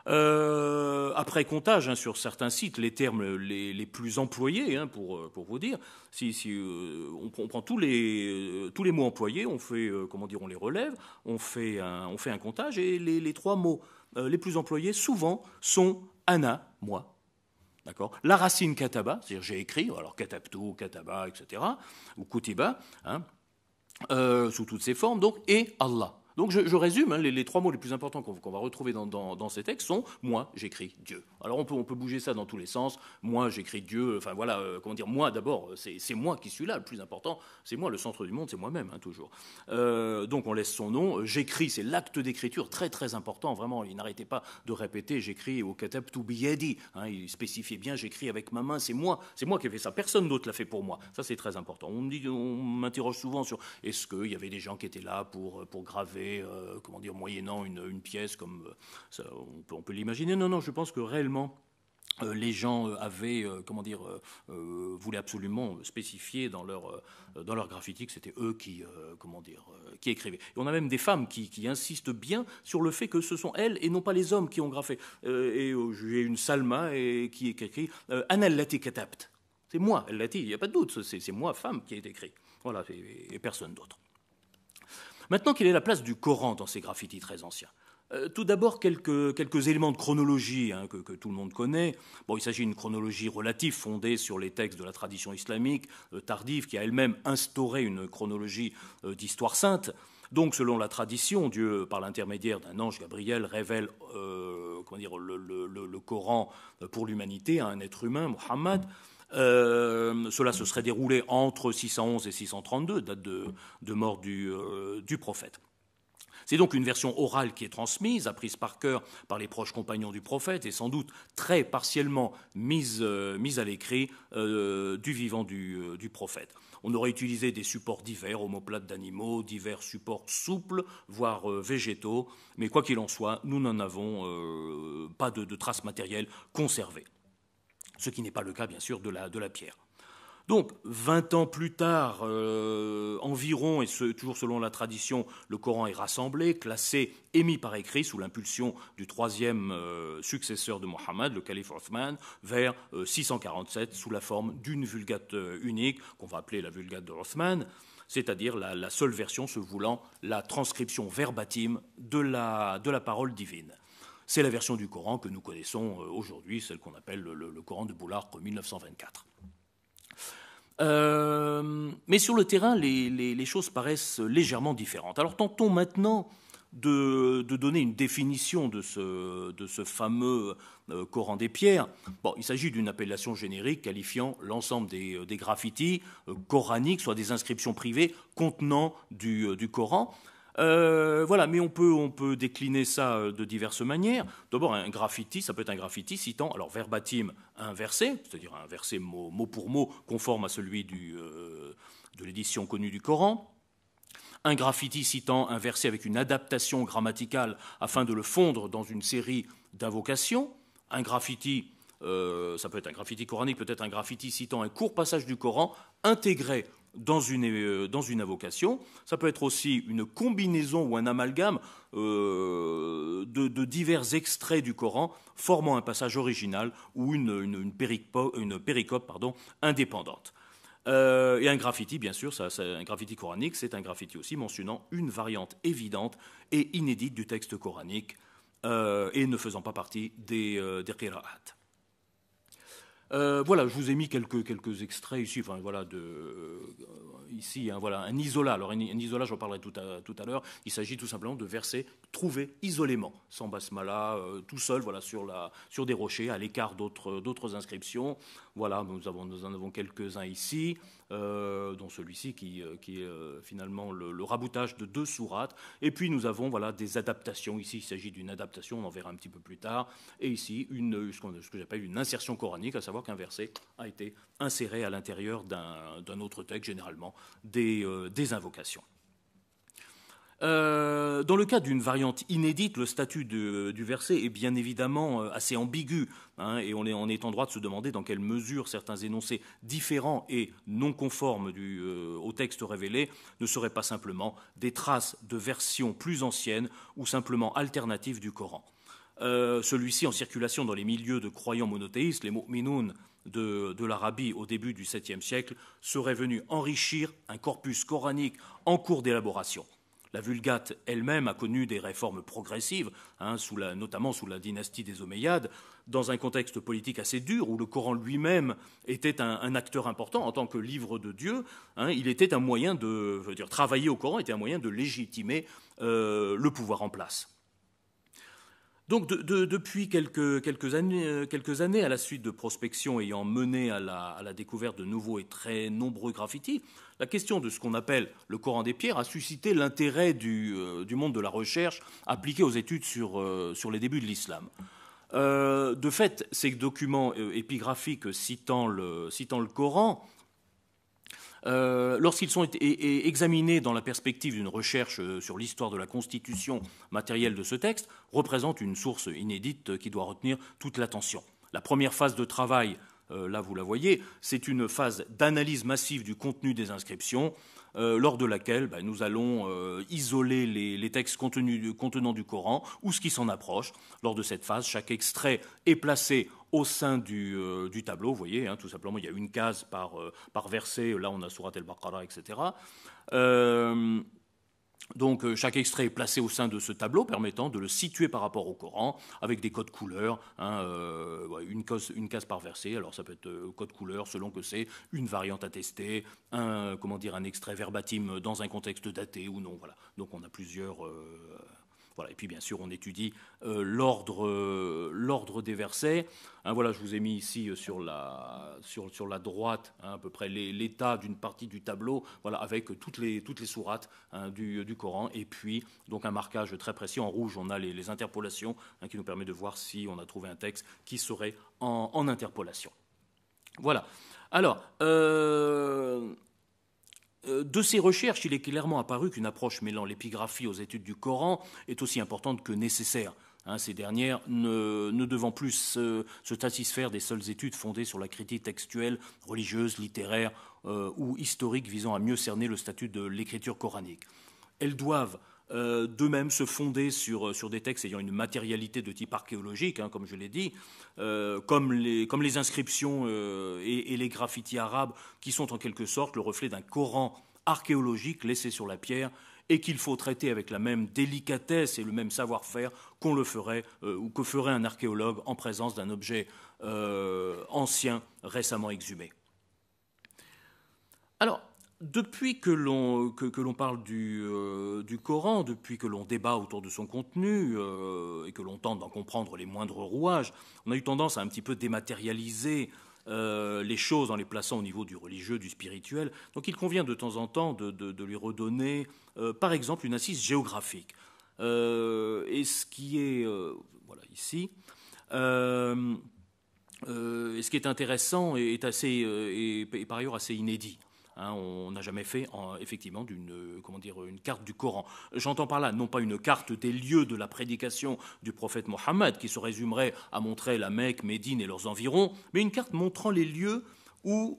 après comptage, hein, sur certains sites, les termes les, plus employés, hein, pour, vous dire, si, on, prend tous les, mots employés, on fait, comment dire, on les relève, on fait un, comptage, et les, les trois mots les plus employés souvent sont Anna, moi, la racine kataba, c'est-à-dire j'ai écrit, alors katabtu, kataba, etc., ou kutiba, hein, euh, sous toutes ses formes, donc, et Allah. Donc je, résume, hein, les, trois mots les plus importants qu'on va retrouver dans, ces textes sont moi, j'écris Dieu. Alors on peut, on peut bouger ça dans tous les sens. Moi, j'écris Dieu. Enfin voilà, euh, comment dire, moi d'abord, c'est moi qui suis là, le plus important. C'est moi, le centre du monde, c'est moi-même, hein, toujours. Euh, donc on laisse son nom. J'écris, c'est l'acte d'écriture très très important. Vraiment, il n'arrêtait pas de répéter j'écris au katap to be Hein, il spécifiait bien j'écris avec ma main, c'est moi. C'est moi qui ai fait ça. Personne d'autre l'a fait pour moi. Ça, c'est très important. On, on m'interroge souvent sur est-ce qu'il y avait des gens qui étaient là pour, pour graver euh, comment dire, moyennant une, pièce comme euh, on peut, l'imaginer. Non, non, je pense que réellement, euh, les gens avaient, comment dire, voulaient absolument spécifier dans leur, dans leur graffiti que c'était eux qui, comment dire, qui écrivaient. on a même des femmes qui, insistent bien sur le fait que ce sont elles et non pas les hommes qui ont graffé. et j'ai une Salma et, qui, écrit lati Katapt. C'est moi, elle l'a dit, il n'y a pas de doute, c'est moi, femme, qui ai écrit. Voilà, et personne d'autre. Maintenant, quelle est la place du Coran dans ces graffitis très anciens euh, tout d'abord, quelques, éléments de chronologie hein, que, tout le monde connaît. il s'agit d'une chronologie relative fondée sur les textes de la tradition islamique euh, tardive qui a elle-même instauré une chronologie euh, d'histoire sainte. Donc, selon la tradition, Dieu, par l'intermédiaire d'un ange Gabriel, révèle comment dire, le, le, Coran pour l'humanité à un être humain, Mohammed. Euh, cela se serait déroulé entre 611 et 632, date de, mort euh, du, prophète. C'est donc une version orale qui est transmise, apprise par cœur par les proches compagnons du prophète et sans doute très partiellement mise, euh, à l'écrit du vivant du, prophète. On aurait utilisé des supports divers, homoplates d'animaux, divers supports souples, voire végétaux, mais quoi qu'il en soit, nous n'en avons pas de traces matérielles conservées ce qui n'est pas le cas bien sûr de la, pierre. Donc, vingt ans plus tard, euh, environ, et toujours selon la tradition, le Coran est rassemblé, classé émis par écrit sous l'impulsion du troisième euh, successeur de Mohammed, le calife Othman, vers 647, euh, sous la forme d'une vulgate unique, qu'on va appeler la vulgate de Othman, c'est-à-dire la, seule version se voulant la transcription verbatime de la parole divine. C'est la version du Coran que nous connaissons euh, aujourd'hui, celle qu'on appelle le, Coran de Boulard 1924. Euh, mais sur le terrain, les, choses paraissent légèrement différentes. Alors tentons maintenant de, donner une définition de ce, fameux euh, Coran des pierres. Bon, il s'agit d'une appellation générique qualifiant l'ensemble des, graffitis coraniques, soit des inscriptions privées contenant du Coran. Euh, voilà, mais on peut, décliner ça euh, de diverses manières. D'abord, un graffiti, ça peut être un graffiti citant, alors verbatim, un verset, c'est-à-dire un verset mot, pour mot conforme à celui euh, de l'édition connue du Coran un graffiti citant un verset avec une adaptation grammaticale afin de le fondre dans une série d'invocations, un graffiti, ça peut être un graffiti coranique, peut-être un graffiti citant un court passage du Coran intégré dans une, euh, dans une invocation. Ça peut être aussi une combinaison ou un amalgame euh, de, de, divers extraits du Coran formant un passage original ou une, une, une, péricope, une pardon, indépendante. Euh, et un graffiti, bien sûr, ça, un graffiti coranique, c'est un graffiti aussi mentionnant une variante évidente et inédite du texte coranique et ne faisant pas partie des, des qira'at. Euh, voilà, je vous ai mis quelques, quelques extraits ici, enfin, voilà, de, euh, ici, hein, voilà, un isolat. Alors, un, isolat, j'en parlerai tout à, tout à l'heure. Il s'agit tout simplement de verser, trouver isolément, sans basmala, euh, tout seul, voilà, sur, la, sur des rochers, à l'écart d'autres inscriptions. Voilà, nous, avons, nous en avons quelques-uns ici, euh, dont celui-ci qui, qui est finalement le, raboutage de deux sourates. Et puis, nous avons, voilà, des adaptations. Ici, il s'agit d'une adaptation, on en verra un petit peu plus tard. Et ici, une, ce que j'appelle une insertion coranique, à savoir qu'un verset a été inséré à l'intérieur d'un autre texte, généralement des, euh, invocations. Euh, dans le cas d'une variante inédite, le statut du verset est bien évidemment euh, assez ambigu, hein, et on est, en droit de se demander dans quelle mesure certains énoncés différents et non conformes au texte révélé ne seraient pas simplement des traces de versions plus anciennes ou simplement alternatives du Coran. Euh, celui-ci en circulation dans les milieux de croyants monothéistes, les mu'minoun de, l'Arabie au début du VIIe siècle, serait venu enrichir un corpus coranique en cours d'élaboration. La Vulgate elle-même a connu des réformes progressives, hein, notamment sous la dynastie des Omeyyades, dans un contexte politique assez dur où le Coran lui-même était un, acteur important en tant que livre de Dieu. Hein. il était un moyen de dire, travailler au Coran était un moyen de légitimer euh, le pouvoir en place. Donc depuis euh, quelques, années, à la suite de prospections ayant mené à la, découverte de nouveaux et très nombreux graffitis, la question de ce qu'on appelle le Coran des pierres a suscité l'intérêt du, euh, monde de la recherche appliqué aux études euh, sur, les débuts de l'islam. de fait, ces documents épigraphiques citant le Coran euh, lorsqu'ils sont examinés dans la perspective d'une recherche euh, sur l'histoire de la constitution matérielle de ce texte, représentent une source inédite euh, qui doit retenir toute l'attention. La première phase de travail, là vous la voyez, c'est une phase d'analyse massive du contenu des inscriptions, euh, lors de laquelle ben, nous allons euh, isoler les, textes contenus, contenant du Coran ou ce qui s'en approche. Lors de cette phase, chaque extrait est placé au sein du, euh, tableau, vous voyez, hein, tout simplement, il y a une case par, par verset, là on a Surat el-Baqarah, etc. Donc euh, chaque extrait est placé au sein de ce tableau permettant de le situer par rapport au Coran avec des codes couleurs, hein, euh, une, case, une, par verset. Alors ça peut être euh, code couleur selon que c'est une variante attestée, un comment dire un extrait verbatim dans un contexte daté ou non. Voilà. Donc on a plusieurs et puis bien sûr, on étudie euh, euh, l'ordre, des versets. Hein, voilà, je vous ai mis ici euh, sur la, droite hein, à peu près l'état d'une partie du tableau, voilà, avec toutes les, toutes sourates hein, du, Coran. Et puis donc un marquage très précis en rouge, on a les, interpolations qui nous permet de voir si on a trouvé un texte qui serait en, interpolation. Voilà. Alors, euh, de ces recherches, il est clairement apparu qu'une approche mêlant l'épigraphie aux études du Coran est aussi importante que nécessaire. Hein, ces dernières ne, ne devant plus se, satisfaire des seules études fondées sur la critique textuelle, religieuse, littéraire euh, ou historique visant à mieux cerner le statut de l'écriture coranique. Elles doivent euh, de même se fonder euh, sur, des textes ayant une matérialité de type archéologique, hein, comme je l'ai dit, euh, comme, les, inscriptions et, et, les graffitis arabes, qui sont en quelque sorte le reflet d'un Coran archéologique laissé sur la pierre et qu'il faut traiter avec la même délicatesse et le même savoir-faire qu'on le ferait ou que ferait un archéologue en présence d'un objet ancien récemment exhumé. Alors, depuis que l'on parle euh, du, Coran, depuis que l'on débat autour de son contenu euh, et que l'on tente d'en comprendre les moindres rouages, on a eu tendance à un petit peu dématérialiser euh, les choses en les plaçant au niveau du religieux, du spirituel. Donc il convient de temps en temps de, lui redonner, par exemple, une assise géographique. et ce qui est ici. ce qui est intéressant est et par ailleurs assez inédit Hein, on n'a jamais fait effectivement d'une euh, comment dire une carte du Coran. J'entends par là non pas une carte des lieux de la prédication du prophète Mohammed qui se résumerait à montrer la Mecque, Médine et leurs environs, mais une carte montrant les lieux où,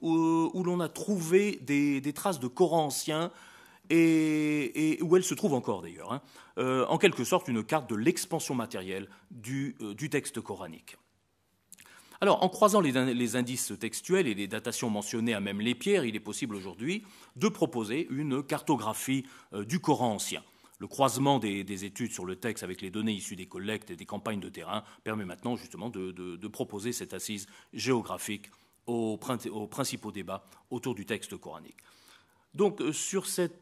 l'on a trouvé des, traces de Coran ancien et, où elles se trouvent encore d'ailleurs, hein. euh, en quelque sorte une carte de l'expansion matérielle du euh, texte coranique. Alors, en croisant les, indices textuels et les datations mentionnées à même les pierres, il est possible aujourd'hui de proposer une cartographie euh, du Coran ancien. Le croisement des, études sur le texte avec les données issues des collectes et des campagnes de terrain permet maintenant justement de, proposer cette assise géographique aux principaux débats autour du texte coranique. Donc euh,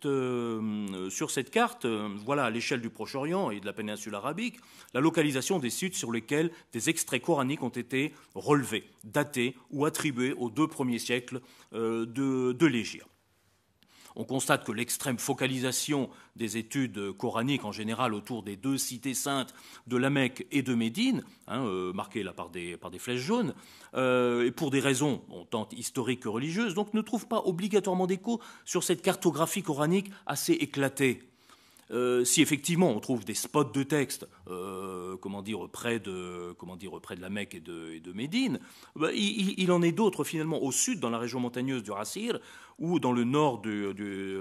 euh, sur cette, carte, euh, voilà à l'échelle du Proche-Orient et de la péninsule arabique, la localisation des sites sur lesquels des extraits coraniques ont été relevés, datés ou attribués aux deux premiers siècles de, de l'Égypte. On constate que l'extrême focalisation des études coraniques en général autour des deux cités saintes de la Mecque et de Médine, hein, euh, marquées par des, flèches jaunes, euh, et pour des raisons tant historiques que religieuses, donc ne trouve pas obligatoirement d'écho sur cette cartographie coranique assez éclatée. Euh, si effectivement on trouve des spots de texte, euh, comment dire, près de, comment dire, près de la Mecque et de, Médine, bah, il, en est d'autres finalement au sud, dans la région montagneuse du Rassir, ou dans le nord du, du,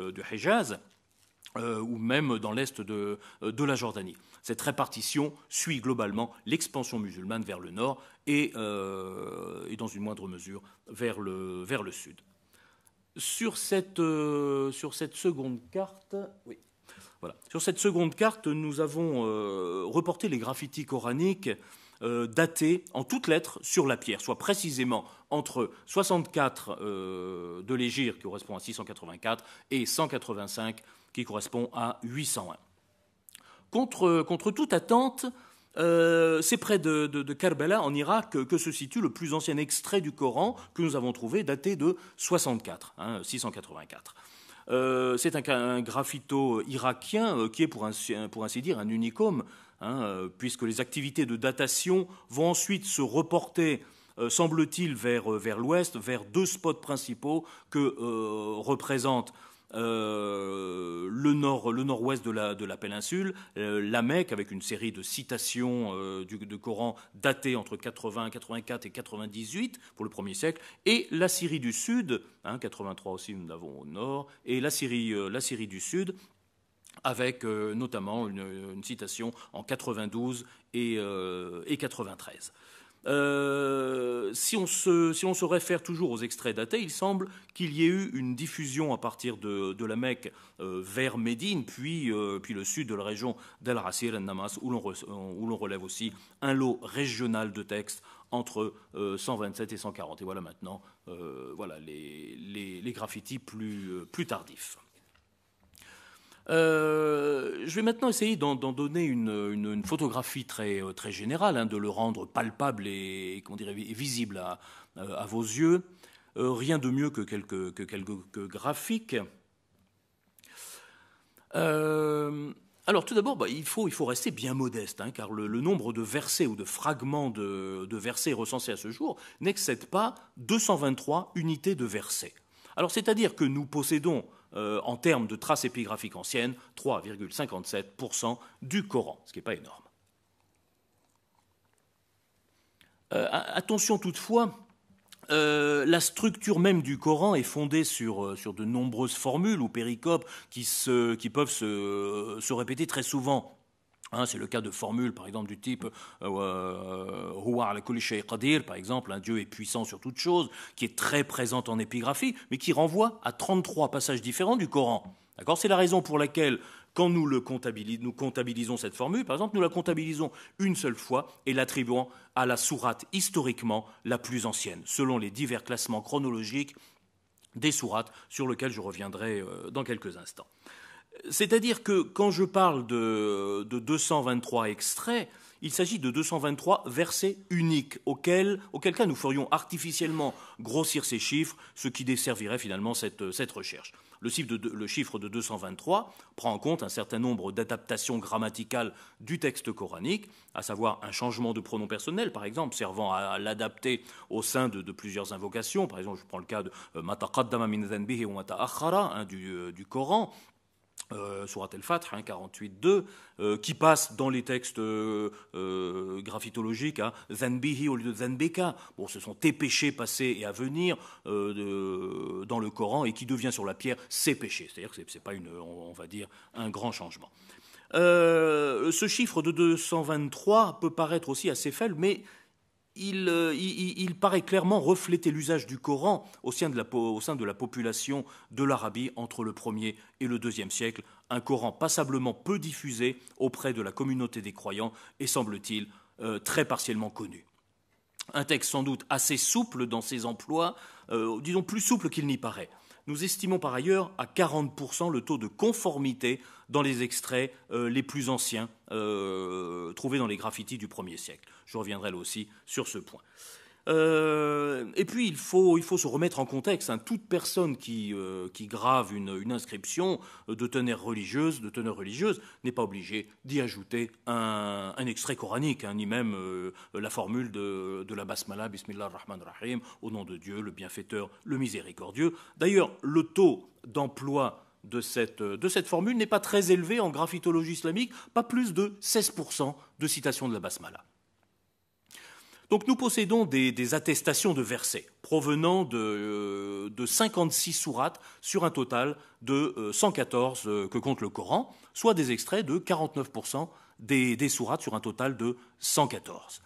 euh, ou même dans l'est de, la Jordanie. Cette répartition suit globalement l'expansion musulmane vers le nord et, dans une moindre mesure vers le, vers le sud. Sur cette, sur cette seconde carte, sur cette seconde carte, nous avons euh, reporté les graffitis coraniques euh, datés en toutes lettres sur la pierre, soit précisément entre 64 euh, de l'Égir, qui correspond à 684, et 185, qui correspond à 801. Contre, contre toute attente, c'est près de, Karbala, en Irak, que, se situe le plus ancien extrait du Coran que nous avons trouvé, daté de 64, 684. Hein, euh, c'est un, graffito euh, irakien euh, qui est, pour ainsi, dire, un unicum, hein, puisque les activités de datation vont ensuite se reporter semble-t-il vers, l'ouest, vers deux spots principaux que représentent euh, le nord, ouest de la, péninsule, euh, la Mecque, avec une série de citations euh, du, de Coran datées entre 80, 84 et 98 pour le premier siècle, et la Syrie du Sud, 83 hein, aussi nous l'avons au nord, et la Syrie, du Sud, avec notamment une, citation en 92 et, et 93. Euh, si, on se, réfère toujours aux extraits datés, il semble qu'il y ait eu une diffusion à partir de, la Mecque euh, vers Médine, puis, euh, puis le sud de la région d'El Rasir en Namas, où l'on relève aussi un lot régional de textes entre 127 et 140. Et voilà maintenant voilà les, les graffitis plus, plus tardifs. Euh, je vais maintenant essayer d'en donner une, photographie très, euh, très générale, hein, de le rendre palpable et, comment visible euh, à, vos yeux. rien de mieux que quelques, graphiques. alors tout d'abord, bah, il, faut, il faut rester bien modeste, hein, car le, le, nombre de versets ou de fragments de, de versets recensés à ce jour n'excède pas 223 unités de versets. Alors c'est-à-dire que nous possédons euh, en termes de traces épigraphiques anciennes, 3,57% du Coran, ce qui n'est pas énorme. Euh, attention toutefois, euh, la structure même du Coran est fondée sur, de nombreuses formules ou péricopes qui, peuvent se, répéter très souvent Hein, c'est le cas de formules, par exemple, du type euh, euh Qadir, par exemple, un Dieu est puissant sur toute chose, qui est très présente en épigraphie, mais qui renvoie à 33 passages différents du Coran. c'est la raison pour laquelle, quand nous, nous comptabilisons cette formule, par exemple, nous la comptabilisons une seule fois et l'attribuons à la sourate historiquement la plus ancienne, selon les divers classements chronologiques des sourates, sur lesquels je reviendrai euh, dans quelques instants. C'est-à-dire que quand je parle de, 223 extraits, il s'agit de 223 versets uniques, auxquels auquel cas nous ferions artificiellement grossir ces chiffres, ce qui desservirait finalement cette, recherche. Le chiffre, de, le chiffre, de, 223 prend en compte un certain nombre d'adaptations grammaticales du texte coranique, à savoir un changement de pronom personnel, par exemple, servant à, l'adapter au sein de, plusieurs invocations. Par exemple, je prends le cas de euh, mataqaddama min ou mata'akhara hein, euh, du Coran euh, Surat el fatr 48.2, qui passe dans les textes euh, euh, graphitologiques, à hein, « Zanbihi au lieu de Zanbeka. Bon, ce sont tes péchés passés et à venir euh, dans le Coran et qui devient sur la pierre ses péchés. C'est-à-dire que ce n'est pas, une, on, va dire, un grand changement. ce chiffre de 223 peut paraître aussi assez faible, mais euh, il, paraît clairement refléter l'usage du Coran au sein, de la, population de l'Arabie entre le 1er et le 2e siècle, un Coran passablement peu diffusé auprès de la communauté des croyants et semble-t-il euh, très partiellement connu. Un texte sans doute assez souple dans ses emplois, euh, disons plus souple qu'il n'y paraît. Nous estimons par ailleurs à 40% le taux de conformité dans les extraits euh, les plus anciens euh, trouvés dans les graffitis du 1er siècle. Je reviendrai là aussi sur ce point. Euh, et puis il faut, se remettre en contexte. Hein. Toute personne qui, grave une, inscription de teneur religieuse, de teneur religieuse, n'est pas obligée d'y ajouter un, extrait coranique, hein, ni même la formule de, de la basmala, Bismillah Rahman ar Rahim, au nom de Dieu, le bienfaiteur, le miséricordieux. D'ailleurs, le taux d'emploi euh, de cette, formule n'est pas très élevée en graphitologie islamique, pas plus de 16% de citations de la basmala. Donc nous possédons des, attestations de versets provenant de, euh, de 56 sourates sur un total de 114 euh, que compte le Coran, soit des extraits de 49% des, des sourates sur un total de 114.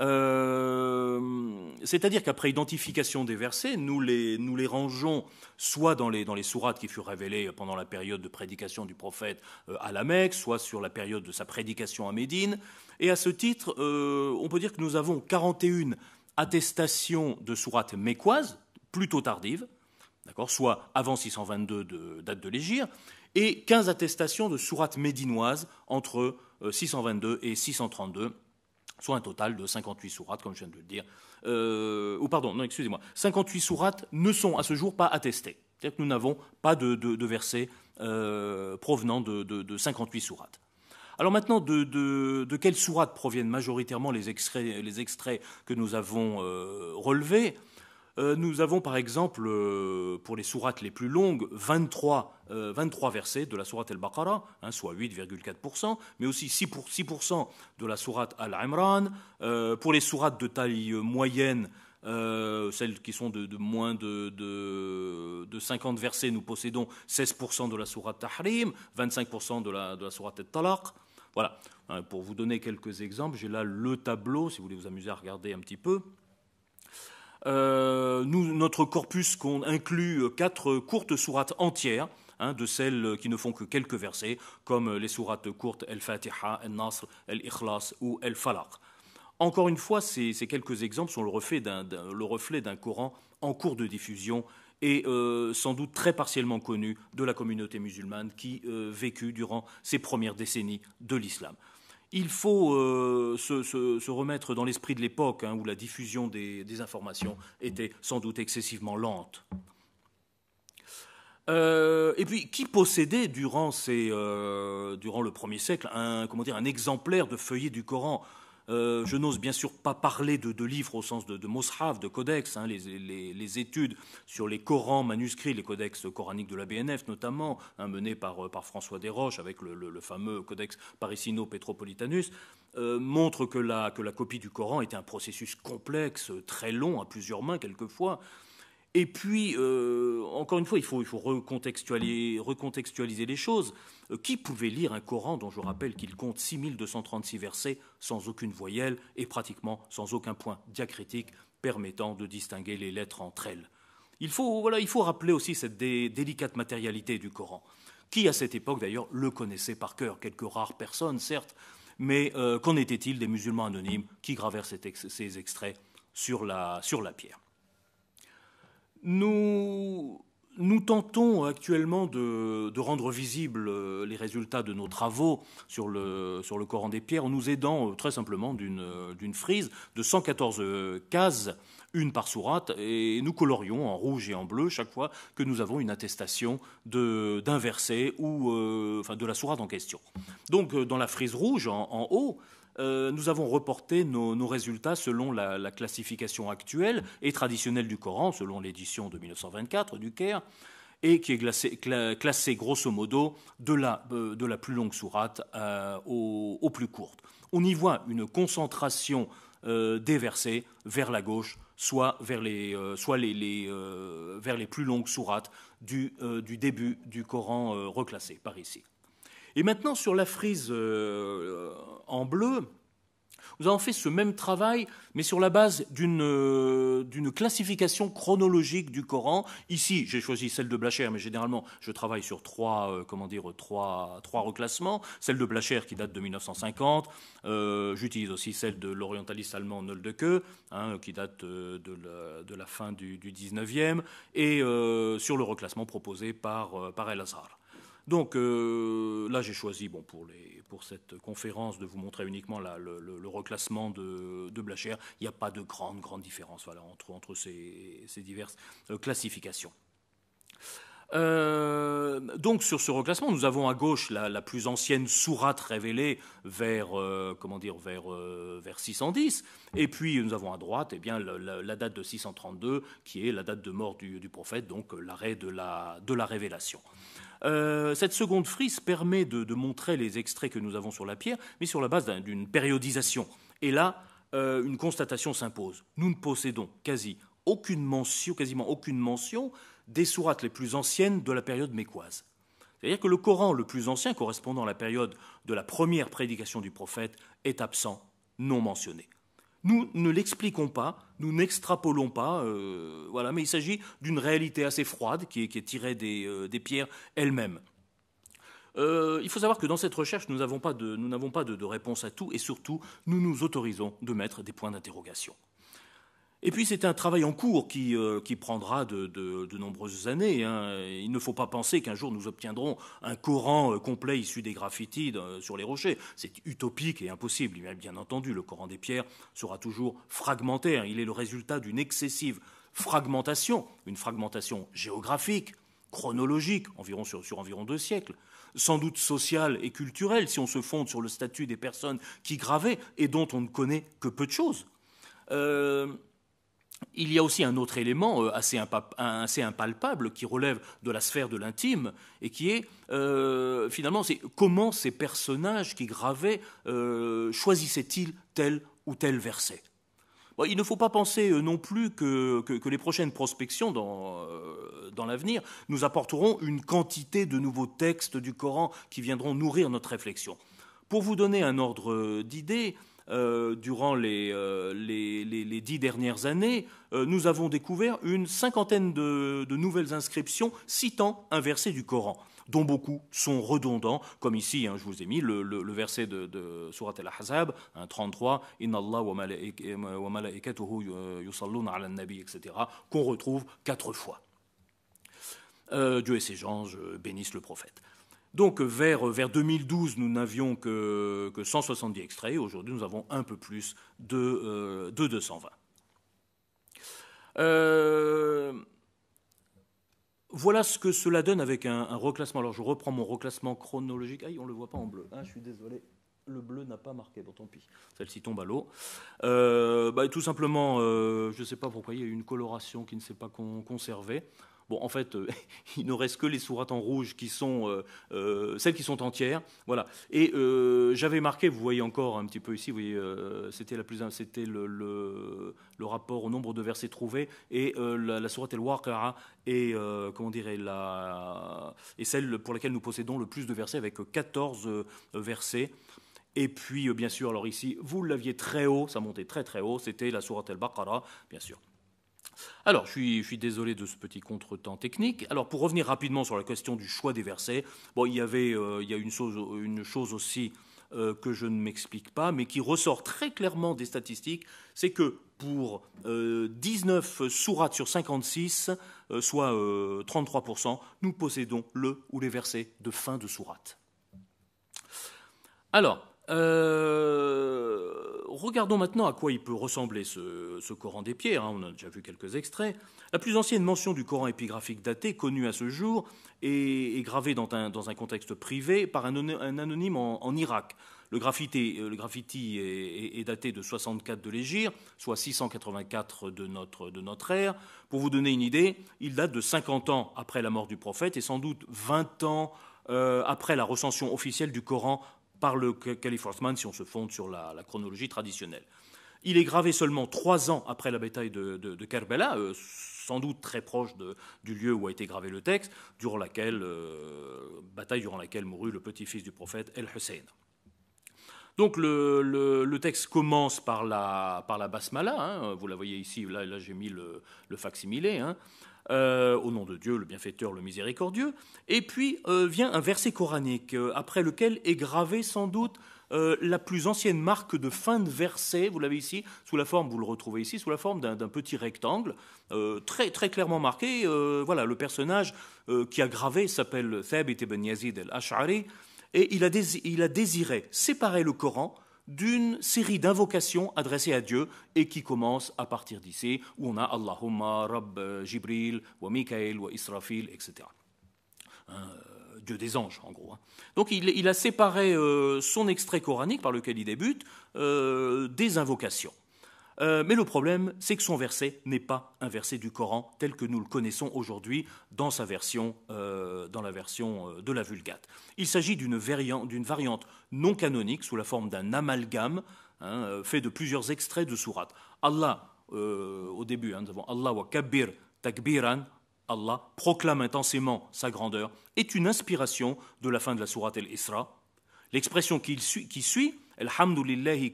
Euh, c'est-à-dire qu'après identification des versets, nous les, nous les rangeons soit dans les, dans les sourates qui furent révélées pendant la période de prédication du prophète euh, à la Mecque, soit sur la période de sa prédication à Médine. Et à ce titre, euh, on peut dire que nous avons 41 attestations de sourates mécoises, plutôt tardives, soit avant 622 de date de l'Égypte, et 15 attestations de sourates médinoises entre 622 et 632 soit un total de 58 sourates, comme je viens de le dire. Euh, ou pardon, non, excusez-moi, 58 sourates ne sont à ce jour pas attestées. C'est-à-dire que nous n'avons pas de, de, versets euh, provenant de, de, 58 sourates. Alors maintenant, de, quelles sourates proviennent majoritairement les extraits, que nous avons euh, relevés euh, nous avons par exemple, euh, pour les sourates les plus longues, 23, 23 euh, versets de la sourate Al-Baqarah, hein, soit 8,4%, mais aussi 6%, de la sourate Al-Imran. pour les sourates de taille moyenne, celles qui sont de, moins de, 50 versets, nous possédons 16% de la sourate Tahrim, 25% de la, de la sourate Al-Talaq. Voilà, pour vous donner quelques exemples, j'ai là le tableau, si vous voulez vous amuser à regarder un petit peu. Euh, notre corpus inclut euh, quatre courtes sourates entières, hein, de celles qui ne font que quelques versets, comme les sourates courtes El-Fatiha, El-Nasr, El-Ikhlas ou El-Falaq. Encore une fois, ces, quelques exemples sont le reflet d'un Coran en cours de diffusion et euh, sans doute très partiellement connu de la communauté musulmane qui vécut durant ces premières décennies de l'islam. Il faut euh, se, remettre dans l'esprit de l'époque hein, où la diffusion des, informations était sans doute excessivement lente. Euh, et puis, qui possédait euh, durant, le premier siècle un, comment dire, un exemplaire de feuillet du Coran euh, je n'ose bien sûr pas parler de, livres au sens de, de de codex, hein, les, études sur les Corans manuscrits, les codex coraniques de la BNF notamment, hein, menées euh, par, François Desroches avec le, fameux codex parisino petropolitanus euh, montrent que la, que la copie du Coran était un processus complexe, très long, à plusieurs mains quelquefois, et puis, euh, encore une fois, il faut, recontextualiser, les choses. Euh, qui pouvait lire un Coran dont je rappelle qu'il compte 6236 versets sans aucune voyelle et pratiquement sans aucun point diacritique permettant de distinguer les lettres entre elles il faut, rappeler aussi cette délicate matérialité du Coran, qui à cette époque d'ailleurs le connaissait par cœur, quelques rares personnes certes, mais euh, qu'en était-il des musulmans anonymes qui gravèrent ces, extraits sur la pierre nous, tentons actuellement de, rendre visibles euh, les résultats de nos travaux sur le, Coran des pierres en nous aidant euh, très simplement d'une euh, frise de 114 cases une par sourate, et nous colorions en rouge et en bleu chaque fois que nous avons une attestation d'un verset ou de la sourate en question. Donc dans la frise rouge en haut, euh, nous avons reporté nos, résultats selon la, classification actuelle et traditionnelle du Coran, selon l'édition de 1924 du Caire, et qui est classée grosso modo de la, euh, plus longue sourate euh, aux, plus courtes. On y voit une concentration des versets vers la gauche, soit vers les, vers les plus longues sourates du, du début du Coran reclassé par ici. Et maintenant, sur la frise euh, en bleu, nous avons fait ce même travail, mais sur la base euh, d'une classification chronologique du Coran. Ici, j'ai choisi celle de Blacher, mais généralement, je travaille sur trois, euh, comment dire, trois, reclassements. Celle de Blacher qui date de 1950. J'utilise aussi celle de l'orientaliste allemand Noldeke, hein, qui date de la, fin du, du 19e, et sur le reclassement proposé par, par El Azhar. Donc euh, là, j'ai choisi bon, pour, les, pour cette conférence de vous montrer uniquement le, reclassement de, de Blacher. Il n'y a pas de grande, grande différence voilà, entre, entre ces, ces diverses euh, classifications. Euh, donc sur ce reclassement, nous avons à gauche la, plus ancienne sourate révélée vers euh, comment dire vers euh, vers 610, et puis nous avons à droite et eh bien la, date de 632 qui est la date de mort du, prophète, donc l'arrêt de la de la révélation. cette seconde frise permet de, montrer les extraits que nous avons sur la pierre, mais sur la base d'une périodisation. Et là, une constatation s'impose. Nous ne possédons quasi aucune mention, quasiment aucune mention des sourates les plus anciennes de la période mécoise. C'est-à-dire que le Coran le plus ancien, correspondant à la période de la première prédication du prophète, est absent, non mentionné. Nous ne l'expliquons pas, nous n'extrapolons pas, euh, mais il s'agit d'une réalité assez froide qui est, tirée euh, des, pierres elles-mêmes. Euh, il faut savoir que dans cette recherche, nous n'avons pas, de réponse à tout et surtout, nous nous autorisons de mettre des points d'interrogation. Et puis c'est un travail en cours qui, euh, prendra de, nombreuses années. Hein. Il ne faut pas penser qu'un jour nous obtiendrons un Coran euh, complet issu des graffitis euh, sur les rochers. C'est utopique et impossible. Bien entendu, le Coran des pierres sera toujours fragmentaire. Il est le résultat d'une excessive fragmentation, une fragmentation géographique, chronologique, sur, environ deux siècles, sans doute sociale et culturelle, si on se fonde sur le statut des personnes qui gravaient et dont on ne connaît que peu de choses. Il y a aussi un autre élément euh, assez, impalpable qui relève de la sphère de l'intime et qui est euh, finalement c'est comment ces personnages qui gravaient euh, choisissaient-ils tel ou tel verset. il ne faut pas penser non plus que, les prochaines prospections dans, dans l'avenir nous apporteront une quantité de nouveaux textes du Coran qui viendront nourrir notre réflexion. Pour vous donner un ordre d'idée, euh, durant euh, les, dix dernières années, euh, nous avons découvert une cinquantaine de, nouvelles inscriptions citant un verset du Coran dont beaucoup sont redondants, comme ici, hein, je vous ai mis le, verset de, de Surat al-Ahzab, 33, hein, Inna Allah wa malaikatuhu yusalluna ala nabi, etc., qu'on retrouve quatre fois. Dieu et ses anges bénissent le prophète. Donc vers, 2012, euh, nous n'avions que, que, 170 extraits. Aujourd'hui, nous avons un peu plus de, 220. Euh, euh, voilà ce que cela donne avec un, reclassement. Alors je reprends mon reclassement chronologique. Aïe, on ne le voit pas en bleu. Hein, je suis désolé. Le bleu n'a pas marqué. Bon, tant pis. Celle-ci tombe à l'eau. Bah, tout simplement, je ne sais pas pourquoi il y a eu une coloration qui ne s'est pas conservée. Bon, en fait, euh, il ne reste que les sourates en rouge qui sont euh, euh, celles qui sont entières. Voilà. Et j'avais marqué, vous voyez encore un petit peu ici, vous voyez, c'était la plus, c'était le, rapport au nombre de versets trouvés et la, la, sourate el-Waqara et comment dirait la et celle pour laquelle nous possédons le plus de versets avec 14 versets. Et puis, bien sûr, alors ici, vous l'aviez très haut, ça montait très très haut, c'était la sourate al baqara bien sûr. Alors, je suis, désolé de ce petit contretemps technique. Alors, pour revenir rapidement sur la question du choix des versets, il y avait, euh, a une chose, aussi euh, que je ne m'explique pas, mais qui ressort très clairement des statistiques, c'est que pour 19 euh, sourates sur 56, soit 33%, nous possédons le ou les versets de fin de sourate. Alors, euh, regardons maintenant à quoi il peut ressembler ce, Coran des pierres. Hein, on a déjà vu quelques extraits. La plus ancienne mention du Coran épigraphique daté, connue à ce jour, est, gravée dans un, contexte privé par un, anonyme en, Irak. Le graffiti, euh, est, daté de 64 de l'Égir, soit 684 de notre, de notre ère. Pour vous donner une idée, il date de 50 ans après la mort du prophète et sans doute 20 ans euh, après la recension officielle du Coran par le man, si on se fonde sur la, chronologie traditionnelle. Il est gravé seulement trois ans après la bataille de, de, Kerbela, euh, sans doute très proche du lieu où a été gravé le texte, durant laquelle, euh, bataille durant laquelle mourut le petit-fils du prophète El-Hussein. Donc le, texte commence par la, par la basmala, hein. vous la voyez ici, là, j'ai mis le, le facsimilé, hein. Euh, au nom de Dieu, le bienfaiteur, le miséricordieux. Et puis euh, vient un verset coranique, euh, après lequel est gravée sans doute la plus ancienne marque de fin de verset, vous l'avez ici, sous la forme, vous le retrouvez ici, sous la forme d'un petit rectangle, très, clairement marqué. voilà, le personnage qui a gravé s'appelle Thabit ibn Yazid el ashari et il a désiré séparer le Coran d'une série d'invocations adressées à Dieu et qui commence à partir d'ici, où on a Allahumma, Rabb euh, Jibril, wa Mikael, wa Israfil, etc. Hein, euh, Dieu des anges, en gros. Hein. Donc il, a séparé euh, son extrait coranique par lequel il débute des invocations. Euh, mais le problème, c'est que son verset n'est pas un verset du Coran tel que nous le connaissons aujourd'hui dans sa version, euh, dans la version euh, de la Vulgate. Il s'agit d'une variante, variante non canonique sous la forme d'un amalgame hein, fait de plusieurs extraits de sourates. Allah, au début, hein, nous avons Allah wa kabir takbiran, Allah proclame intensément sa grandeur, est une inspiration de la fin de la sourate al isra L'expression qui suit, qui suit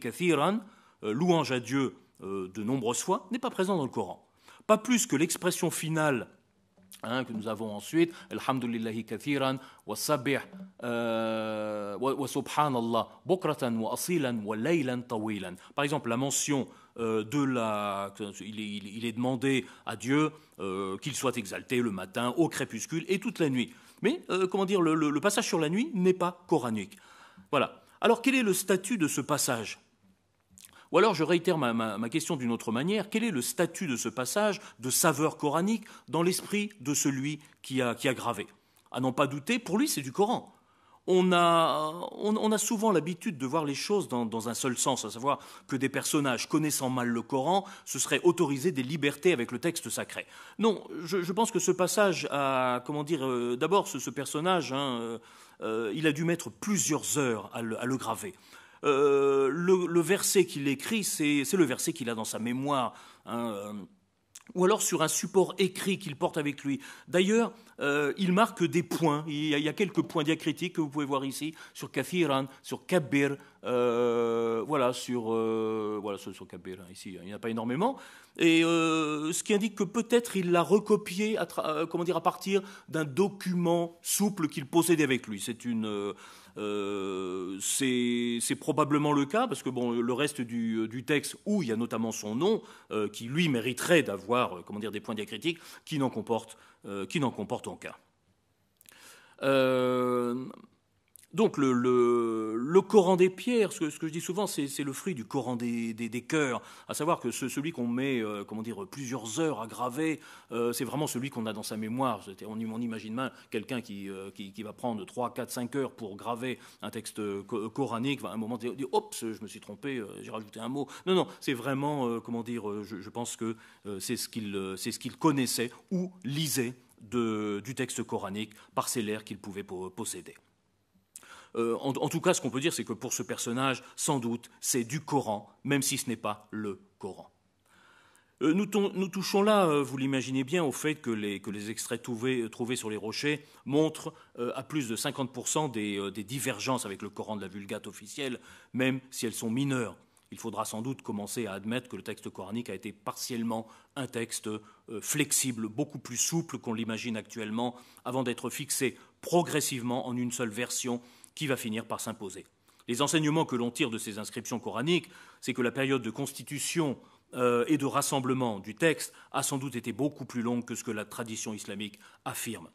kathiran, louange à Dieu euh, de nombreuses fois, n'est pas présent dans le Coran. Pas plus que l'expression finale hein, que nous avons ensuite, Alhamdulillahi kathiran, euh, wa wa subhanallah, bukratan wa asilan, wa laylan tawilan. Par exemple, la mention euh, de la, il, est, demandé à Dieu qu'il soit exalté le matin, au crépuscule et toute la nuit. Mais comment dire, le, passage sur la nuit n'est pas coranique. Voilà. Alors quel est le statut de ce passage ou alors, je réitère ma, question d'une autre manière, quel est le statut de ce passage de saveur coranique dans l'esprit de celui qui a, gravé À n'en pas douter, pour lui, c'est du Coran. On a, souvent l'habitude de voir les choses dans, un seul sens, à savoir que des personnages connaissant mal le Coran se seraient autorisés des libertés avec le texte sacré. Non, je, pense que ce passage a, comment dire, euh, d'abord ce, personnage, hein, euh, euh, il a dû mettre plusieurs heures à à le graver. Euh, le, verset qu'il écrit, c'est le verset qu'il a dans sa mémoire. Hein, euh, ou alors sur un support écrit qu'il porte avec lui. D'ailleurs, euh, il marque des points. Il y, a, quelques points diacritiques que vous pouvez voir ici sur kafiran, sur kabir, voilà, sur voilà sur, kabir. Hein, ici, hein, il n'y en a pas énormément. Et ce qui indique que peut-être il l'a recopié, à comment dire, à partir d'un document souple qu'il possédait avec lui. C'est une euh, c'est probablement le cas, parce que bon, le reste du, euh, texte, où il y a notamment son nom, euh, qui lui mériterait d'avoir comment des points diacritiques, qui n'en comporte, comporte aucun. Donc le, Coran des pierres, ce que, je dis souvent, c'est le fruit du Coran des, cœurs, à savoir que celui qu'on met euh, comment dire, plusieurs heures à graver, euh, c'est vraiment celui qu'on a dans sa mémoire. On, imagine quelqu'un euh, qui, va prendre 3, 4, 5 heures pour graver un texte coranique, à un moment dire, hop, je me suis trompé, j'ai rajouté un mot. Non, non, c'est vraiment, comment dire, je, pense que c'est ce qu'il connaissait ou lisait du texte coranique par ses lèvres qu'il pouvait posséder. Euh, en, tout cas, ce qu'on peut dire, c'est que pour ce personnage, sans doute, c'est du Coran, même si ce n'est pas le Coran. Euh, nous, touchons là, euh, vous l'imaginez bien, au fait que les, extraits trouvés, sur les rochers montrent à plus de 50% des, des divergences avec le Coran de la Vulgate officielle, même si elles sont mineures. Il faudra sans doute commencer à admettre que le texte coranique a été partiellement un texte flexible, beaucoup plus souple qu'on l'imagine actuellement, avant d'être fixé progressivement en une seule version qui va finir par s'imposer. Les enseignements que l'on tire de ces inscriptions coraniques, c'est que la période de constitution euh, et de rassemblement du texte a sans doute été beaucoup plus longue que ce que la tradition islamique affirme.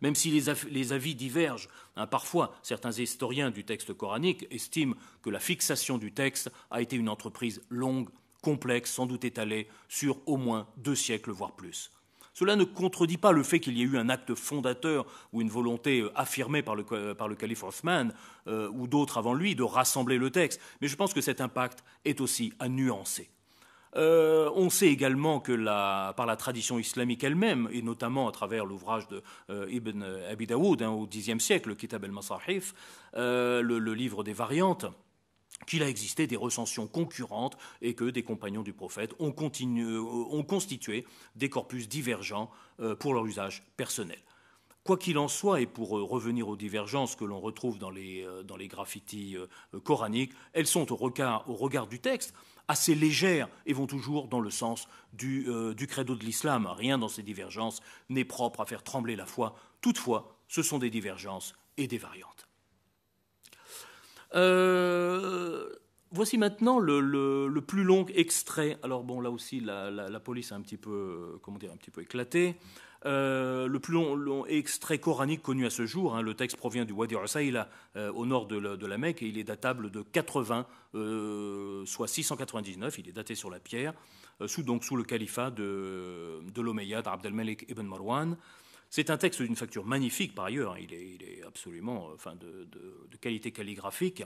Même si les, avis divergent, hein, parfois certains historiens du texte coranique estiment que la fixation du texte a été une entreprise longue, complexe, sans doute étalée sur au moins deux siècles, voire plus. Cela ne contredit pas le fait qu'il y ait eu un acte fondateur ou une volonté euh, affirmée par le, euh, calife Othman euh, ou d'autres avant lui de rassembler le texte, mais je pense que cet impact est aussi à nuancer. on sait également que par la tradition islamique elle-même, et notamment à travers l'ouvrage de Ibn Abi hein, au Xe siècle, Kitab al masahif le livre des variantes, qu'il a existé des recensions concurrentes et que des compagnons du prophète ont, euh, constitué des corpus divergents euh, pour leur usage personnel. Quoi qu'il en soit, et pour euh, revenir aux divergences que l'on retrouve dans les, graffitis coraniques, elles sont au regard, au regard du texte assez légères et vont toujours dans le sens du, du credo de l'islam. Rien dans ces divergences n'est propre à faire trembler la foi. Toutefois, ce sont des divergences et des variantes. Euh, voici maintenant le, plus long extrait. Alors bon, là aussi, la, police a un petit peu, euh, comment dire, un petit peu éclaté. Euh, le plus long, extrait coranique connu à ce jour, hein, le texte provient du Wadi al au nord de la, Mecque, et il est datable de 80, soit 699, il est daté sur la pierre, sous, donc, sous le califat de, de al-Malik ibn Marwan. C'est un texte d'une facture magnifique par ailleurs, il est, absolument euh, enfin, de, qualité calligraphique.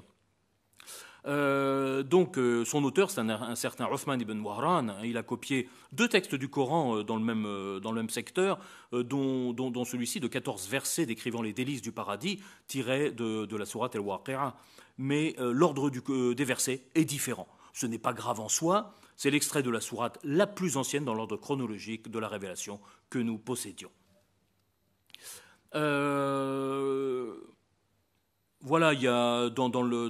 Euh, donc euh, son auteur, c'est un, certain Othman ibn Wahran, hein. il a copié deux textes du Coran dans, le même, secteur, dont, celui-ci de 14 versets décrivant les délices du paradis, tiré de, la sourate al-Waqi'a. Mais l'ordre des versets est différent. Ce n'est pas grave en soi, c'est l'extrait de la sourate la plus ancienne dans l'ordre chronologique de la révélation que nous possédions. Euh, voilà, il y a dans, le,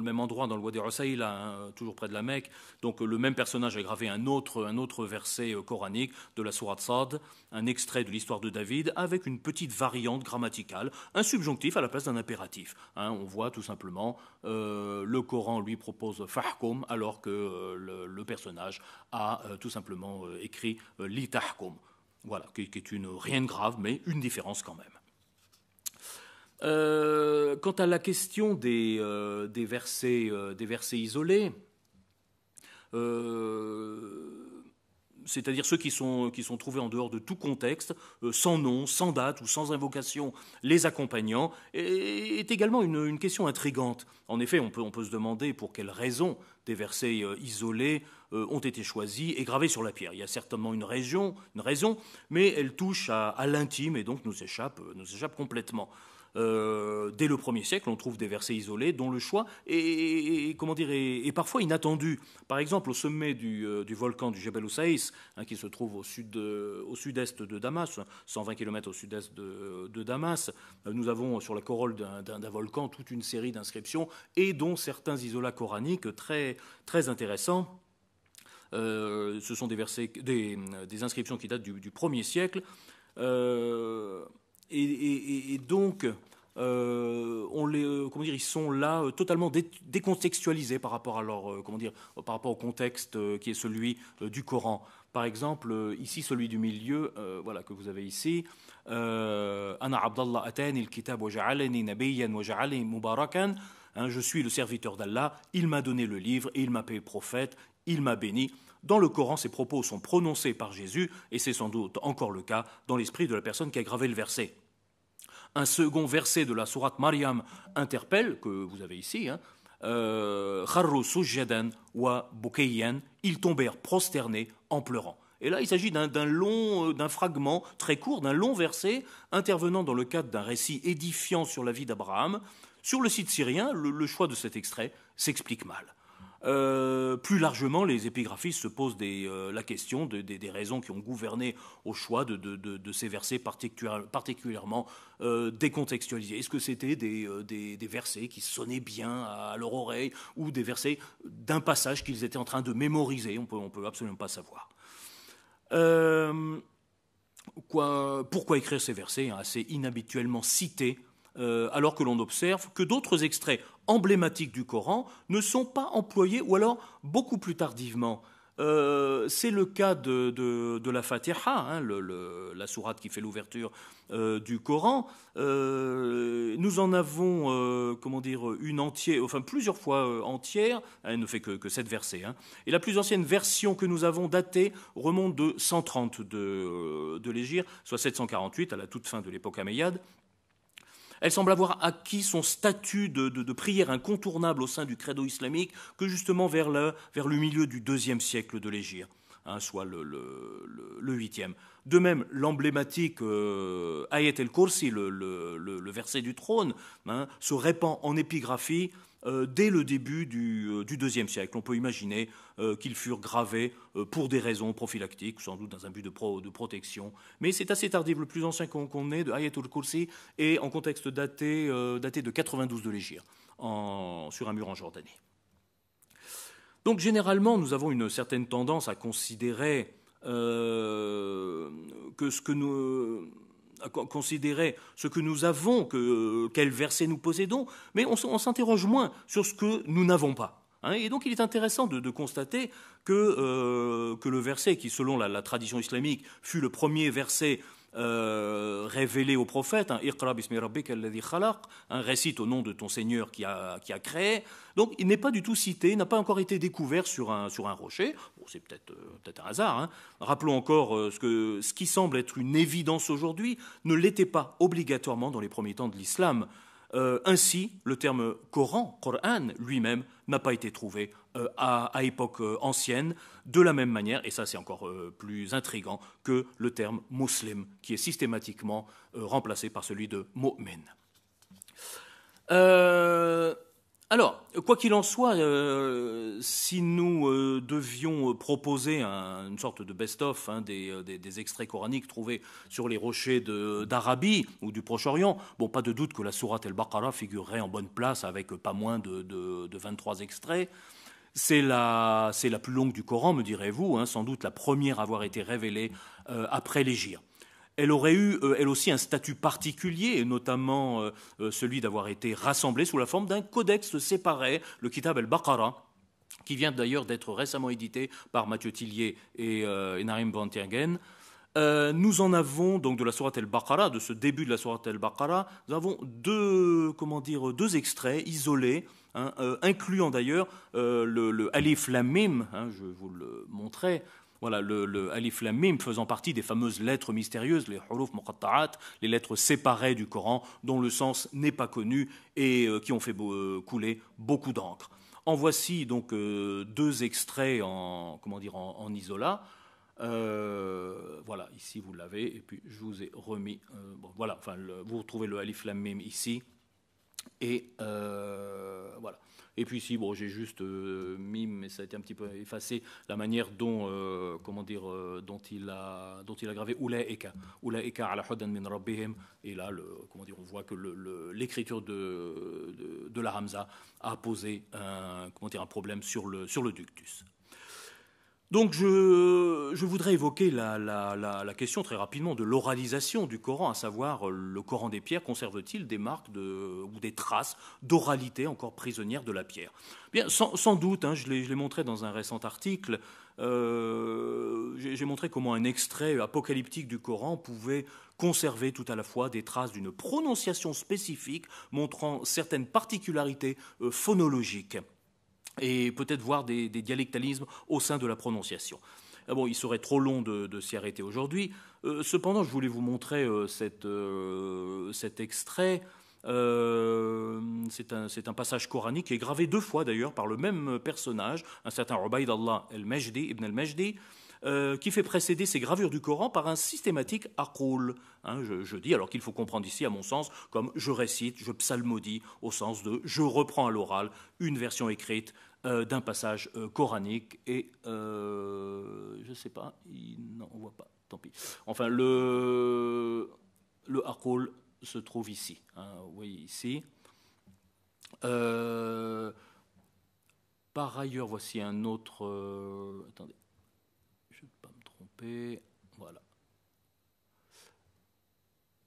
même endroit, dans le Wadi al hein, toujours près de la Mecque, donc euh, le même personnage a gravé un autre, verset euh, coranique de la Sourate Sad, un extrait de l'histoire de David, avec une petite variante grammaticale, un subjonctif à la place d'un impératif. Hein. on voit tout simplement le Coran lui propose fahkum » alors que le, personnage a tout simplement écrit litahkum ». Voilà, qui, est une, rien de grave, mais une différence quand même. Euh, quant à la question des, euh, euh, versets, isolés, c'est-à-dire ceux qui sont, trouvés en dehors de tout contexte, sans nom, sans date ou sans invocation les accompagnant, est, également une, question intrigante. En effet, on peut, on peut se demander pour quelles raisons des versets isolés euh, ont été choisis et gravés sur la pierre. Il y a certainement une, raison, une raison, mais elle touche à, l'intime et donc nous échappe, euh, nous échappe complètement. Euh, dès le premier siècle, on trouve des versets isolés dont le choix est, comment dire, est, parfois inattendu. Par exemple, au sommet du, volcan du Jebel Houssaïs, hein, qui se trouve au, sud, est de Damas, 120 km au sud-est de, Damas, nous avons sur la corolle d'un, volcan toute une série d'inscriptions et dont certains isolats coraniques très intéressants. Euh, ce sont des, versets, des, inscriptions qui datent du, du 1er siècle. Euh, et, donc, euh, on les, dire, ils sont là totalement décontextualisés par rapport à leur, comment dire, par rapport au contexte qui est celui du Coran. Par exemple, ici, celui du milieu, voilà, que vous avez ici. je suis le serviteur d'Allah, il m'a donné le livre et il m'a fait prophète, il m'a béni. Dans le Coran, ces propos sont prononcés par Jésus, et c'est sans doute encore le cas dans l'esprit de la personne qui a gravé le verset. Un second verset de la sourate Mariam interpelle, que vous avez ici, hein, euh, wa ils tombèrent prosternés en pleurant. Et là, il s'agit d'un long, euh, d'un fragment très court, d'un long verset intervenant dans le cadre d'un récit édifiant sur la vie d'Abraham. Sur le site syrien, le choix de cet extrait s'explique mal. Euh, plus largement, les épigraphistes se posent euh, la question des raisons qui ont gouverné au choix de, ces versets particulièrement euh, décontextualisés. Est-ce que c'était des, versets qui sonnaient bien à, leur oreille ou des versets d'un passage qu'ils étaient en train de mémoriser On peut, ne peut absolument pas savoir. pourquoi écrire ces versets hein, assez inhabituellement cités euh, alors que l'on observe que d'autres extraits emblématiques du Coran ne sont pas employés ou alors beaucoup plus tardivement. Euh, c'est le cas de, la Fatiha, hein, la sourate qui fait l'ouverture euh, du Coran. nous en avons, comment dire, une entière, enfin plusieurs fois entière. Ah, elle ne fait que, que sept versets. Hein. Et la plus ancienne version que nous avons datée remonte de 130 de, de l'Égir, soit 748 à la toute fin de l'époque Omeyyade. Elle semble avoir acquis son statut de, prière incontournable au sein du credo islamique que justement vers le, milieu du deuxième siècle de l'Égypte. Hein, soit le, huitième. De même, l'emblématique euh, Ayet el-Kursi, le, verset du trône, hein, se répand en épigraphie euh, dès le début euh, du, deuxième siècle. On peut imaginer euh, qu'ils furent gravés pour des raisons prophylactiques, sans doute dans un but de, protection. Mais c'est assez tardif, le plus ancien qu'on connaît, de Ayatul Kursi est en contexte daté, de 92 de l'Égir, sur un mur en Jordanie. Donc généralement, nous avons une certaine tendance à considérer que ce que nous considérer ce que nous avons, que, euh, quel verset nous possédons, mais on, s'interroge moins sur ce que nous n'avons pas. Hein. et donc il est intéressant de, constater euh, que, le verset qui, selon la tradition islamique, fut le premier verset euh, révélé au prophète, hein, un récite au nom de ton Seigneur qui a, créé. Donc il n'est pas du tout cité, n'a pas encore été découvert sur un, rocher. c'est peut-être euh, peut un hasard. Hein. Rappelons encore euh, ce, que, ce qui semble être une évidence aujourd'hui ne l'était pas obligatoirement dans les premiers temps de l'islam. ainsi, le terme Coran, Coran lui-même, n'a pas été trouvé euh, à, époque euh, ancienne, de la même manière, et ça c'est encore euh, plus intriguant, que le terme muslim, qui est systématiquement remplacé par celui de mu'min. alors, quoi qu'il en soit, si nous devions proposer une sorte de best-of hein, des, extraits coraniques trouvés sur les rochers d'Arabie ou du Proche-Orient, bon, pas de doute que la sourate El-Baqarah figurerait en bonne place avec pas moins de 23 extraits. C'est la, plus longue du Coran, me direz-vous, hein, sans doute la première à avoir été révélée euh, après l'Égypte. Elle aurait eu, euh, elle aussi, un statut particulier, notamment euh, celui d'avoir été rassemblée sous la forme d'un codex séparé, le Kitab el baqara qui vient d'ailleurs d'être récemment édité par Mathieu Tillier et, Narim Van nous en avons, donc de la Sourate al baqara de ce début de la Sourate al baqara nous avons deux, comment dire, deux extraits isolés Hein, euh, incluant d'ailleurs euh, le, le Lamim, hein, je vous le montrais, voilà, le, le Alif Lamim faisant partie des fameuses lettres mystérieuses, les huruf muqatta'at, les lettres séparées du Coran, dont le sens n'est pas connu et euh, qui ont fait couler beaucoup d'encre. En voici donc deux extraits en, comment dire, en, voilà, ici vous l'avez, et puis je vous ai remis. voilà, enfin, vous retrouvez le Alif Lamim ici. Et euh, voilà. Et puis ici, bon, j'ai juste euh, mis, mais ça a été un petit peu effacé, la manière dont, euh, comment dire, euh, dont il a, dont il a gravé Oulaïka, Eka ala hudan min rabbihim. Et là, le, comment dire, on voit que l'écriture de, de, de, la Ramza a posé un, comment dire, un problème sur le, sur le ductus. Donc je, voudrais évoquer la, question très rapidement de l'oralisation du Coran, à savoir euh, le Coran des pierres conserve-t-il des marques ou des traces d'oralité encore prisonnières de la pierre Bien, sans, doute, hein, je l'ai montré dans un récent article, euh, j'ai montré comment un extrait apocalyptique du Coran pouvait conserver tout à la fois des traces d'une prononciation spécifique montrant certaines particularités euh, phonologiques et peut-être voir des, dialectalismes au sein de la prononciation. Ah bon, il serait trop long de, s'y arrêter aujourd'hui. Euh, cependant, je voulais vous montrer euh, euh, cet extrait. c'est un, passage coranique qui est gravé deux fois d'ailleurs par le même personnage, un certain Ubaid Allah Ibn al majdi qui fait précéder ces gravures du Coran par un systématique akoul. Hein, je, je, dis, alors qu'il faut comprendre ici, à mon sens, comme je récite, je psalmodie, au sens de je reprends à l'oral une version écrite euh, d'un passage euh, coranique et euh, je ne sais pas, non, on voit pas, tant pis. Enfin, le, le se trouve ici, hein, vous voyez ici. par ailleurs, voici un autre. attendez, je ne vais pas me tromper.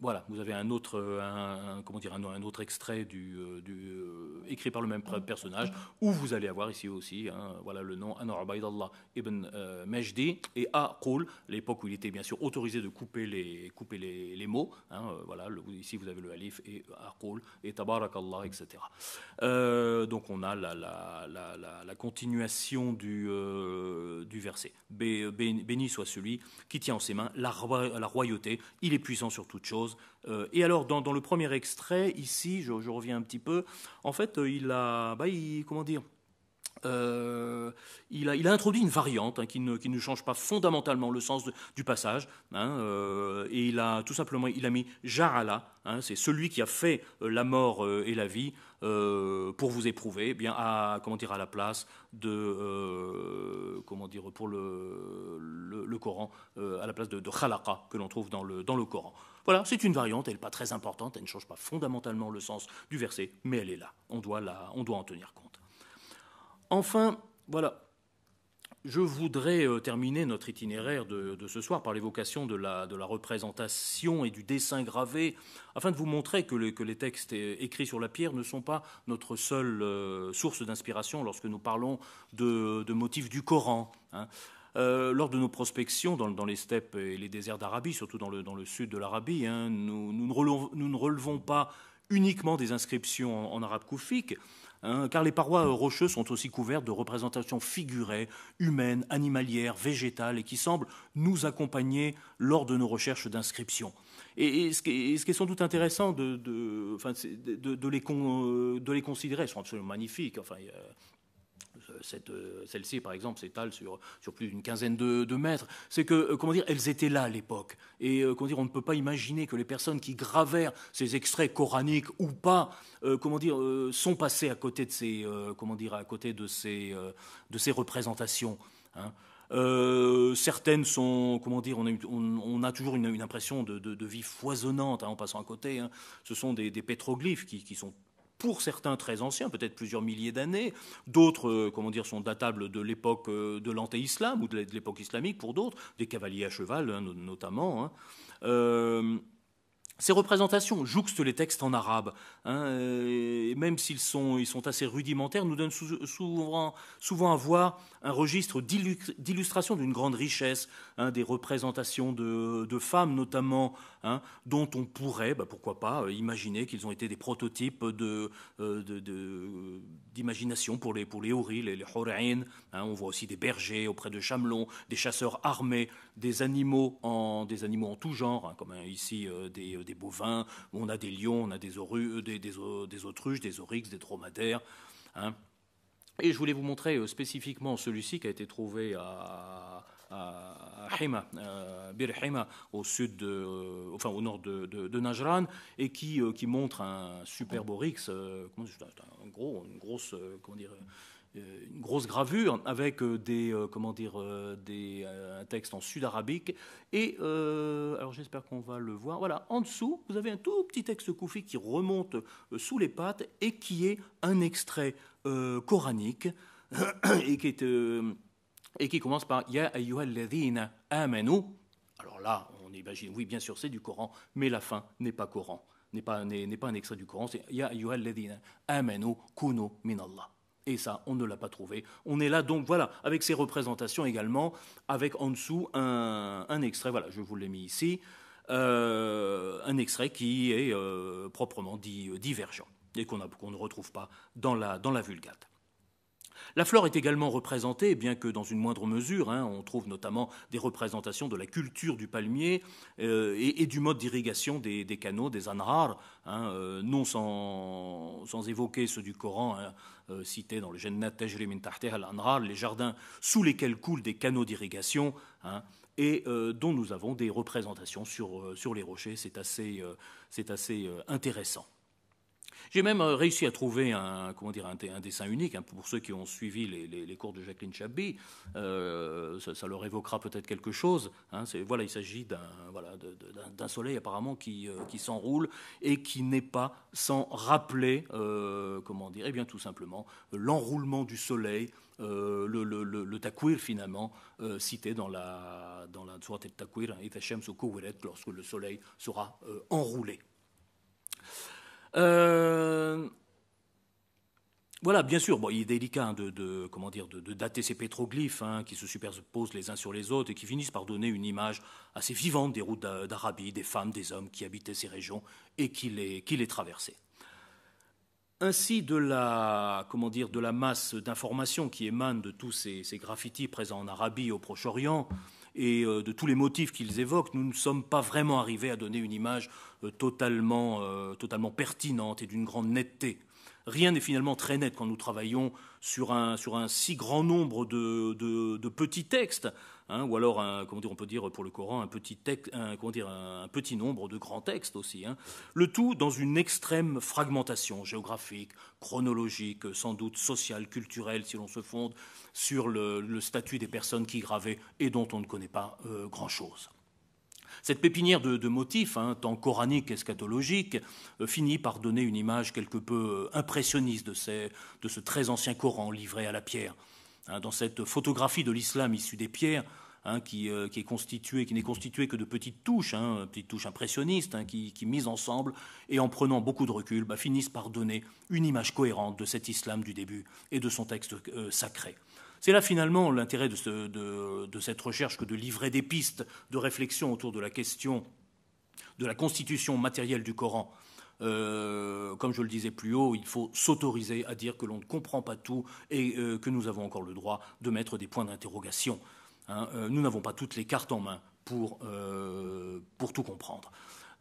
Voilà, vous avez un autre, euh, comment dire, un, autre extrait euh, euh, écrit par le même mm. personnage, où vous allez avoir ici aussi hein, voilà, le nom Anwar ibn Majdi et à l'époque où il était bien sûr autorisé de couper les, mots. Hein, voilà, ici vous avez le alif et Aqul et Tabarakallah, etc. donc on a la, continuation du, verset. béni soit celui qui tient en ses mains la, la royauté, il est puissant sur toute chose euh, et alors, dans, le premier extrait, ici, je, reviens un petit peu, en fait, euh, il a, bah, comment dire, euh, il, a, introduit une variante hein, qui, ne, change pas fondamentalement le sens du passage. Hein, et il a tout simplement il a mis Ja'ala, hein, c'est celui qui a fait la mort et la vie pour vous éprouver, eh bien à, comment dire, à la place de comment dire pour le, Coran, à la place de, de Khalaqa que l'on trouve dans le Coran. Voilà, c'est une variante, elle n'est pas très importante, elle ne change pas fondamentalement le sens du verset, mais elle est là, on doit, on doit en tenir compte. Enfin, voilà, je voudrais euh, terminer notre itinéraire de, ce soir par l'évocation de la, représentation et du dessin gravé, afin de vous montrer que, les textes écrits sur la pierre ne sont pas notre seule euh, source d'inspiration lorsque nous parlons de, de motifs du Coran. Hein. Euh, lors de nos prospections dans, les steppes et les déserts d'Arabie, surtout dans le, sud de l'Arabie, hein, nous, ne relevons, pas uniquement des inscriptions en, arabe koufique, hein, car les parois euh, rocheuses sont aussi couvertes de représentations figurées, humaines, animalières, végétales, et qui semblent nous accompagner lors de nos recherches d'inscriptions. Et, ce qui est sans doute intéressant de, les, considérer, elles sont absolument magnifiques. Euh, euh, celle-ci, par exemple, s'étale sur, sur plus d'une quinzaine de, mètres. C'est que, euh, comment dire, elles étaient là à l'époque. Et comment dire, on ne peut pas imaginer que les personnes qui gravèrent ces extraits coraniques ou pas, comment dire, sont passées à côté de ces, comment dire, à côté de ces, de ces représentations. Hein. certaines sont, comment dire, on a, toujours une, impression de, vie foisonnante hein, en passant à côté. Hein. Ce sont des, pétroglyphes qui, sont pour certains très anciens, peut-être plusieurs milliers d'années, d'autres euh, comment dire, sont datables de l'époque euh, de l'anté-islam ou de l'époque islamique pour d'autres, des cavaliers à cheval hein, notamment. Hein. Euh, ces représentations jouxtent les textes en arabe, hein, euh, et même s'ils sont, ils sont assez rudimentaires, nous donnent souvent, souvent, à voir un registre d'illustration d'une grande richesse, hein, des représentations de, femmes notamment, hein, dont on pourrait, bah, pourquoi pas, euh, imaginer qu'ils ont été des prototypes euh, d'imagination de, pour les, pour les houris, les, les on voit aussi des bergers auprès de Chamelon, des chasseurs armés, des animaux en, des animaux en tout genre, comme ici des des bovins, on a des lions, on a des, oru, euh, euh, des, autruches, des oryx, des dromadaires. Hein. Et je voulais vous montrer euh, spécifiquement celui-ci qui a été trouvé à, à Bir au, sud enfin, au nord de, Najran, et qui, montre un superbe oryx, un gros, une grosse, comment euh, une grosse gravure avec euh, des euh, comment dire des, un texte en sud-arabique et alors j'espère qu'on va le voir voilà en dessous vous avez un tout petit texte koufi qui remonte sous les pattes et qui est un extrait coranique et qui commence par ya ayyuhalladhina amenou. alors là on imagine oui bien sûr c'est du Coran mais la fin n'est pas Coran n'est pas un extrait du Coran c'est ya ayyuhalladhina ladina kunu kuno minallah et ça, on ne l'a pas trouvé. On est là donc, voilà, avec ces représentations également, avec en dessous un, extrait, voilà, je vous l'ai mis ici, euh, un extrait qui est euh, proprement dit euh, divergent et qu'on ne retrouve pas dans la, dans la vulgate. La flore est également représentée, bien que dans une moindre mesure. Hein. on trouve notamment des représentations de la culture du palmier euh, et, du mode d'irrigation des, canaux, des anhar, hein, euh, non sans, évoquer ceux du Coran. Hein, euh, cités dans le Jannat Tajri min al Anhar, les jardins sous lesquels coulent des canaux d'irrigation, et dont nous avons des représentations sur, les rochers. C'est assez intéressant. J'ai même euh, réussi à trouver un, comment dire, un, dessin unique, hein, pour ceux qui ont suivi les, cours de Jacqueline Chabi, euh, ça, leur évoquera peut-être quelque chose. Hein. il s'agit d'un soleil apparemment euh, qui, s'enroule et qui n'est pas sans rappeler, comment dire, eh bien tout simplement, l'enroulement du soleil le, le, finalement cité dans la dans la sourate takwir, hein, lorsque le soleil sera enroulé. Euh, voilà, bien sûr, il est délicat hein, de, dire, de, dater ces pétroglyphes hein, qui se superposent les uns sur les autres et qui finissent par donner une image assez vivante des routes d'Arabie, des femmes, des hommes qui habitaient ces régions et qui les, traversaient. Ainsi, de la, comment dire, de la masse d'informations qui émanent de tous ces, ces, graffitis présents en Arabie au Proche-Orient et euh, de tous les motifs qu'ils évoquent, nous ne sommes pas vraiment arrivés à donner une image euh, euh, totalement, pertinente et d'une grande netteté. Rien n'est finalement très net quand nous travaillons sur un, si grand nombre de, petits textes, hein, ou alors, on peut dire pour le Coran, un petit, nombre de grands textes aussi. Hein. Le tout dans une extrême fragmentation géographique, chronologique, sans doute sociale, culturelle, si l'on se fonde sur le, statut des personnes qui gravaient et dont on ne connaît pas euh, grand-chose. Cette pépinière de, motifs, hein, tant coraniques qu'eschatologiques, euh, finit par donner une image quelque peu euh, impressionniste de, ce très ancien Coran livré à la pierre. Hein, dans cette photographie de l'islam issu des pierres, hein, euh, qui, est qui n'est constituée que de petites touches, petites touches impressionnistes, qui, qui, mises ensemble et en prenant beaucoup de recul, bah, finissent par donner une image cohérente de cet islam du début et de son texte sacré. C'est là finalement l'intérêt de, cette recherche que de livrer des pistes de réflexion autour de la question de la constitution matérielle du Coran. Euh, comme je le disais plus haut, il faut s'autoriser à dire que l'on ne comprend pas tout et euh, que nous avons encore le droit de mettre des points d'interrogation. Hein. Euh, nous n'avons pas toutes les cartes en main pour tout comprendre.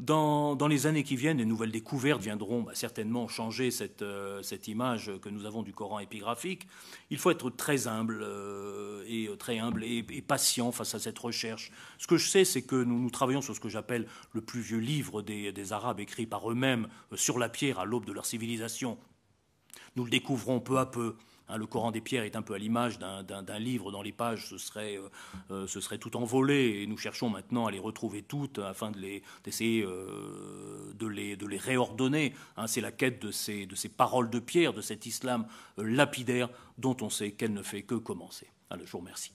Dans, les années qui viennent, des nouvelles découvertes viendront bah, certainement changer euh, cette, image que nous avons du Coran épigraphique. Il faut être très humble, euh, et, très humble et, patient face à cette recherche. Ce que je sais, c'est que nous, travaillons sur ce que j'appelle le plus vieux livre des, Arabes écrit par eux-mêmes euh, sur la pierre à l'aube de leur civilisation. Nous le découvrons peu à peu. Hein, le Coran des pierres est un peu à l'image d'un livre dont les pages ce serait euh, euh, tout envolées, et nous cherchons maintenant à les retrouver toutes afin d'essayer de, euh, de, les, de les réordonner. Hein, c'est la quête de ces, paroles de pierre, de cet islam lapidaire dont on sait qu'elle ne fait que commencer. je vous remercie.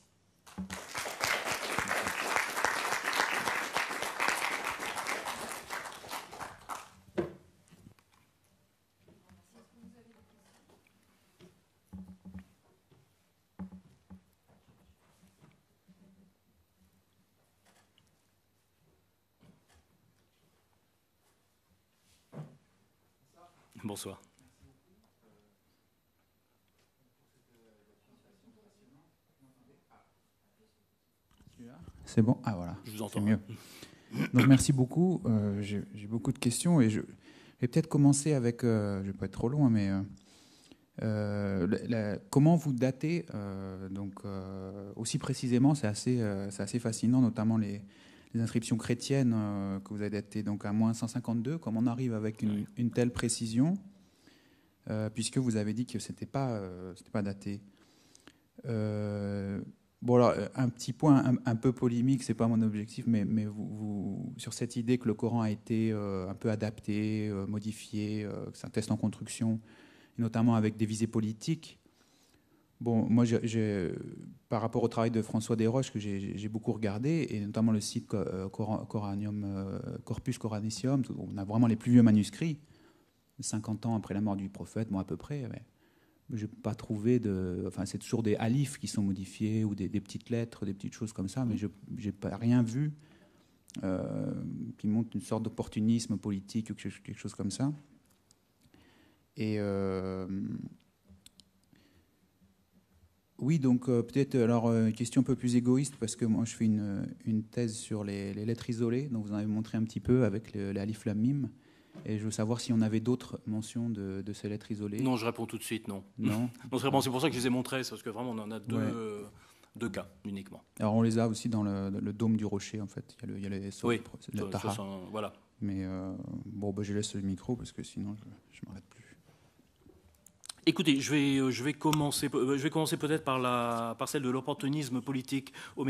bonsoir. C'est bon Ah voilà. Je vous entends. mieux. Donc merci beaucoup. Euh, j'ai beaucoup de questions et je vais peut-être commencer avec, euh, je ne vais pas être trop long, hein, mais euh, comment vous datez donc, aussi précisément, c'est assez, assez fascinant, notamment les, les inscriptions chrétiennes euh, que vous avez datées donc à moins 152, comment on arrive avec une, telle précision, euh, puisque vous avez dit que ce n'était pas, euh, pas daté. bon, alors, un petit point un, peu polémique, ce n'est pas mon objectif, mais, mais vous, sur cette idée que le Coran a été un peu adapté, modifié, que c'est un test en construction, notamment avec des visées politiques. Bon, moi, j'ai par rapport au travail de François Desroches que j'ai beaucoup regardé, et notamment le site euh, Coranium, euh, Corpus Coranicium, où on a vraiment les plus vieux manuscrits, 50 ans après la mort du prophète, moi à peu près. Mais je n'ai pas trouvé de. Enfin, c'est toujours des alifs qui sont modifiés ou des, petites lettres, des petites choses comme ça, mais je n'ai pas rien vu euh, qui montre une sorte d'opportunisme politique ou quelque chose comme ça. Et. Oui, donc euh, peut-être euh, alors euh, une question un peu plus égoïste parce que moi je fais une, une thèse sur les, lettres isolées, dont vous en avez montré un petit peu avec le, les et je veux savoir si on avait d'autres mentions de, ces lettres isolées. Non, je réponds tout de suite, non. Non. c'est pour ça que je les ai montrées, parce que vraiment on en a deux, cas uniquement. Alors on les a aussi dans le, dôme du rocher en fait. Il y a, le, il y a les oui, le voilà. Mais bon, bah, je laisse le micro parce que sinon je, je m'arrête plus. Écoutez, euh, euh, je vais, commencer, peut-être par, la, par celle de l'opportunisme politique au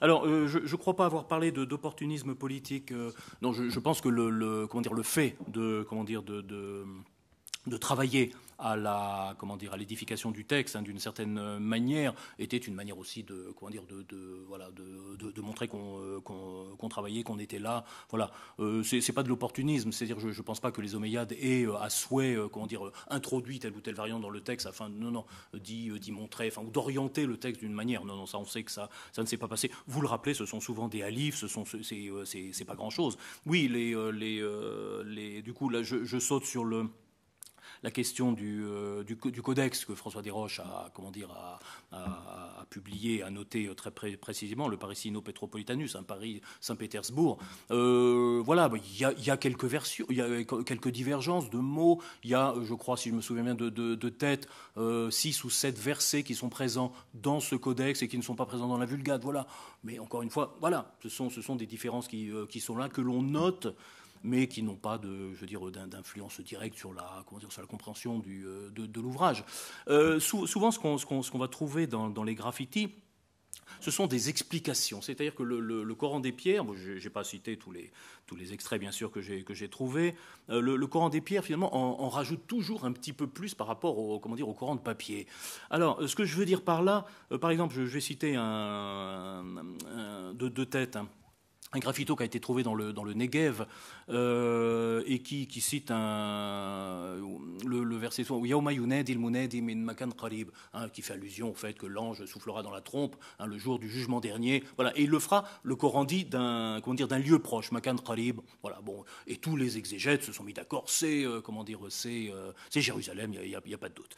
Alors, euh, je ne crois pas avoir parlé d'opportunisme politique. non, je, pense que le, comment le fait de, comment dire, de travailler à la comment dire à l'édification du texte hein, d'une certaine manière était une manière aussi de comment dire de, voilà de, de, montrer euh, qu'on travaillait qu'on était là voilà euh, c'est pas de l'opportunisme c'est-à-dire je, je pense pas que les Omeyyades aient euh, à souhait comment dire introduit telle ou telle variante dans le texte afin non non d'y montrer enfin d'orienter le texte d'une manière non non ça on sait que ça ça ne s'est pas passé vous le rappelez ce sont souvent des alifs ce sont c'est pas grand chose oui les les, les du coup là je saute sur le la question euh, du, codex que François Desroches a, comment dire, a, publié, a noté euh, très précisément, le Parisino Petropolitanus, un Paris-Saint-Pétersbourg. Euh, voilà, bah, il y, a, quelques versions, il y a quelques divergences de mots. Il y a, je crois, si je me souviens bien de, tête, six ou sept versets qui sont présents dans ce codex et qui ne sont pas présents dans la Vulgate. Voilà. Mais encore une fois, voilà, ce sont, des différences qui sont là, que l'on note mais qui n'ont pas de, je veux dire, d'influence directe sur la, comment dire, sur la compréhension du, euh, de, l'ouvrage. Euh, souvent, ce qu'on va trouver dans, les graffitis, ce sont des explications. C'est-à-dire que le, Coran des pierres, je n'ai pas cité tous les, tous les extraits bien sûr que j'ai trouvés, euh, le, le, Coran des pierres finalement en, rajoute toujours un petit peu plus par rapport au, comment dire, au Coran de papier. Alors ce que je veux dire par là, par exemple je, vais citer un, de deux têtes. Hein un graffito qui a été trouvé dans le, dans le Negev euh, et qui, qui, cite un, le, le verset makan qarib hein, qui fait allusion au fait que l'ange soufflera dans la trompe hein, le jour du jugement dernier. Voilà, et il le fera, le Coran dit, d'un comment dire, d'un lieu proche, makan qarib. Voilà, bon, et tous les exégètes se sont mis d'accord. C'est euh, comment dire, c'est euh, c'est Jérusalem, il n'y a, pas de doute.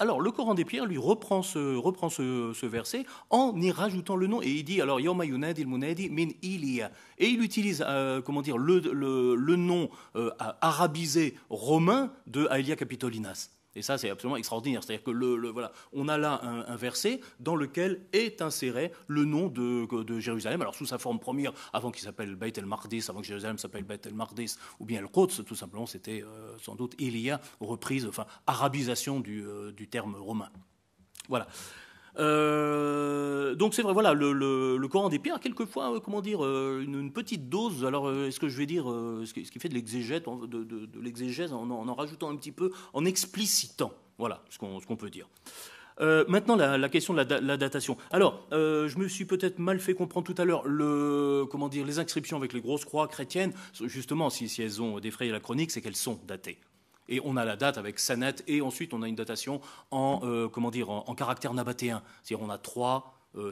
alors, le Coran des pierres lui reprend ce reprend ce, ce verset en y rajoutant le nom et il dit alors Yauma il min Ilia. Et il utilise euh, comment dire, le, le, nom euh, arabisé romain de Aelia Capitolinas. Et ça, c'est absolument extraordinaire. C'est-à-dire que le, voilà, on a là un, verset dans lequel est inséré le nom de, de Jérusalem. Alors, sous sa forme première, avant qu'il s'appelle Beit el-Mardis, avant que Jérusalem s'appelle Beit el-Mardis, ou bien el-Quds, tout simplement, c'était euh, sans doute Ilia, reprise, enfin, arabisation du, du terme romain. Voilà. Euh, donc c'est vrai, voilà, le, Coran des pierres, quelquefois, euh, comment dire, euh, une, petite dose. Alors, est-ce que je vais dire ce qui, fait de l'exégèse, de, l'exégèse en, en, rajoutant un petit peu, en explicitant, voilà, ce qu'on peut dire. maintenant, la, question de la, datation. Alors, je me suis peut-être mal fait comprendre tout à l'heure comment dire, les inscriptions avec les grosses croix chrétiennes. Justement, si, si elles ont défrayé la chronique, c'est qu'elles sont datées. Et on a la date avec Sanet, et ensuite on a une datation en, euh, comment dire, en, caractère nabatéen. C'est-à-dire on a 3, euh,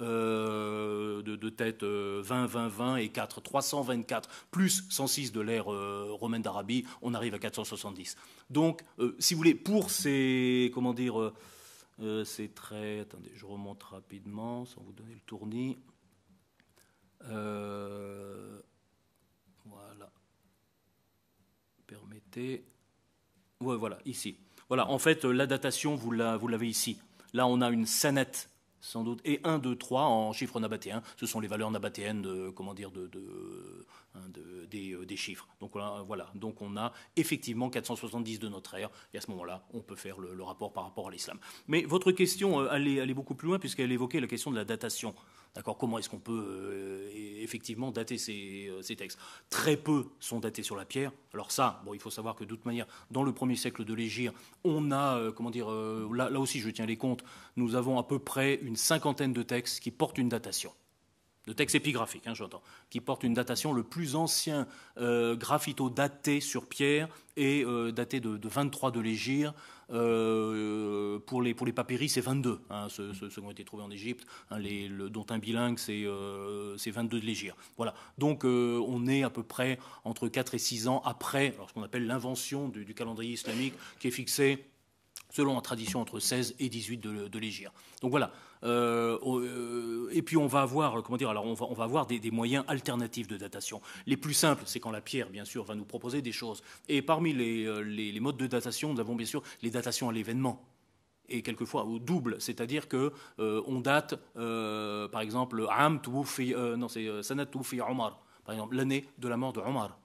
euh, de, tête 20, 20, 20 et 4, 324, plus 106 de l'ère romaine d'Arabie, on arrive à 470. Donc, si vous voulez, pour ces, comment dire, ces traits, attendez, je remonte rapidement sans vous donner le tournis. voilà, ici. Voilà, en fait, euh, la datation, vous l'avez ici. Là, on a une sanette, sans doute, et 1, 2, 3 en chiffres nabatéens. Ce sont les valeurs nabatéennes de, comment dire, hein, euh, des, chiffres. Donc voilà, donc on a effectivement 470 de notre ère, et à ce moment-là, on peut faire le, rapport par rapport à l'islam. Mais votre question, allait euh, elle, est, beaucoup plus loin, puisqu'elle évoquait la question de la datation. D'accord Comment est-ce qu'on peut euh, effectivement dater ces, euh, textes Très peu sont datés sur la pierre. Alors ça, bon, il faut savoir que de toute manière, dans le premier siècle de l'Égir, on a, euh, comment dire, là aussi je tiens les comptes, nous avons à peu près une cinquantaine de textes qui portent une datation de texte épigraphique, hein, j'entends, qui porte une datation le plus ancien euh, daté sur pierre et euh, daté de, 23 de l'Égyre. Euh, pour, les, pour les papyri, c'est 22, ceux, hein, qui ont été trouvés en Égypte, hein, les, dont un bilingue, c'est 22 euh, de l'Égyre. Voilà. Donc on est à peu près entre 4 et 6 ans après alors, ce qu'on appelle l'invention du, calendrier islamique qui est fixé selon la tradition, entre 16 et 18 de, de Donc voilà, euh, euh, et puis on va avoir, euh, comment dire, alors on va, on va des, moyens alternatifs de datation. Les plus simples, c'est quand la pierre, bien sûr, va nous proposer des choses. Et parmi les, les, modes de datation, nous avons bien sûr les datations à l'événement et quelquefois au double, c'est-à-dire que on date, par exemple, non c'est Omar, par exemple l'année de la mort de Omar.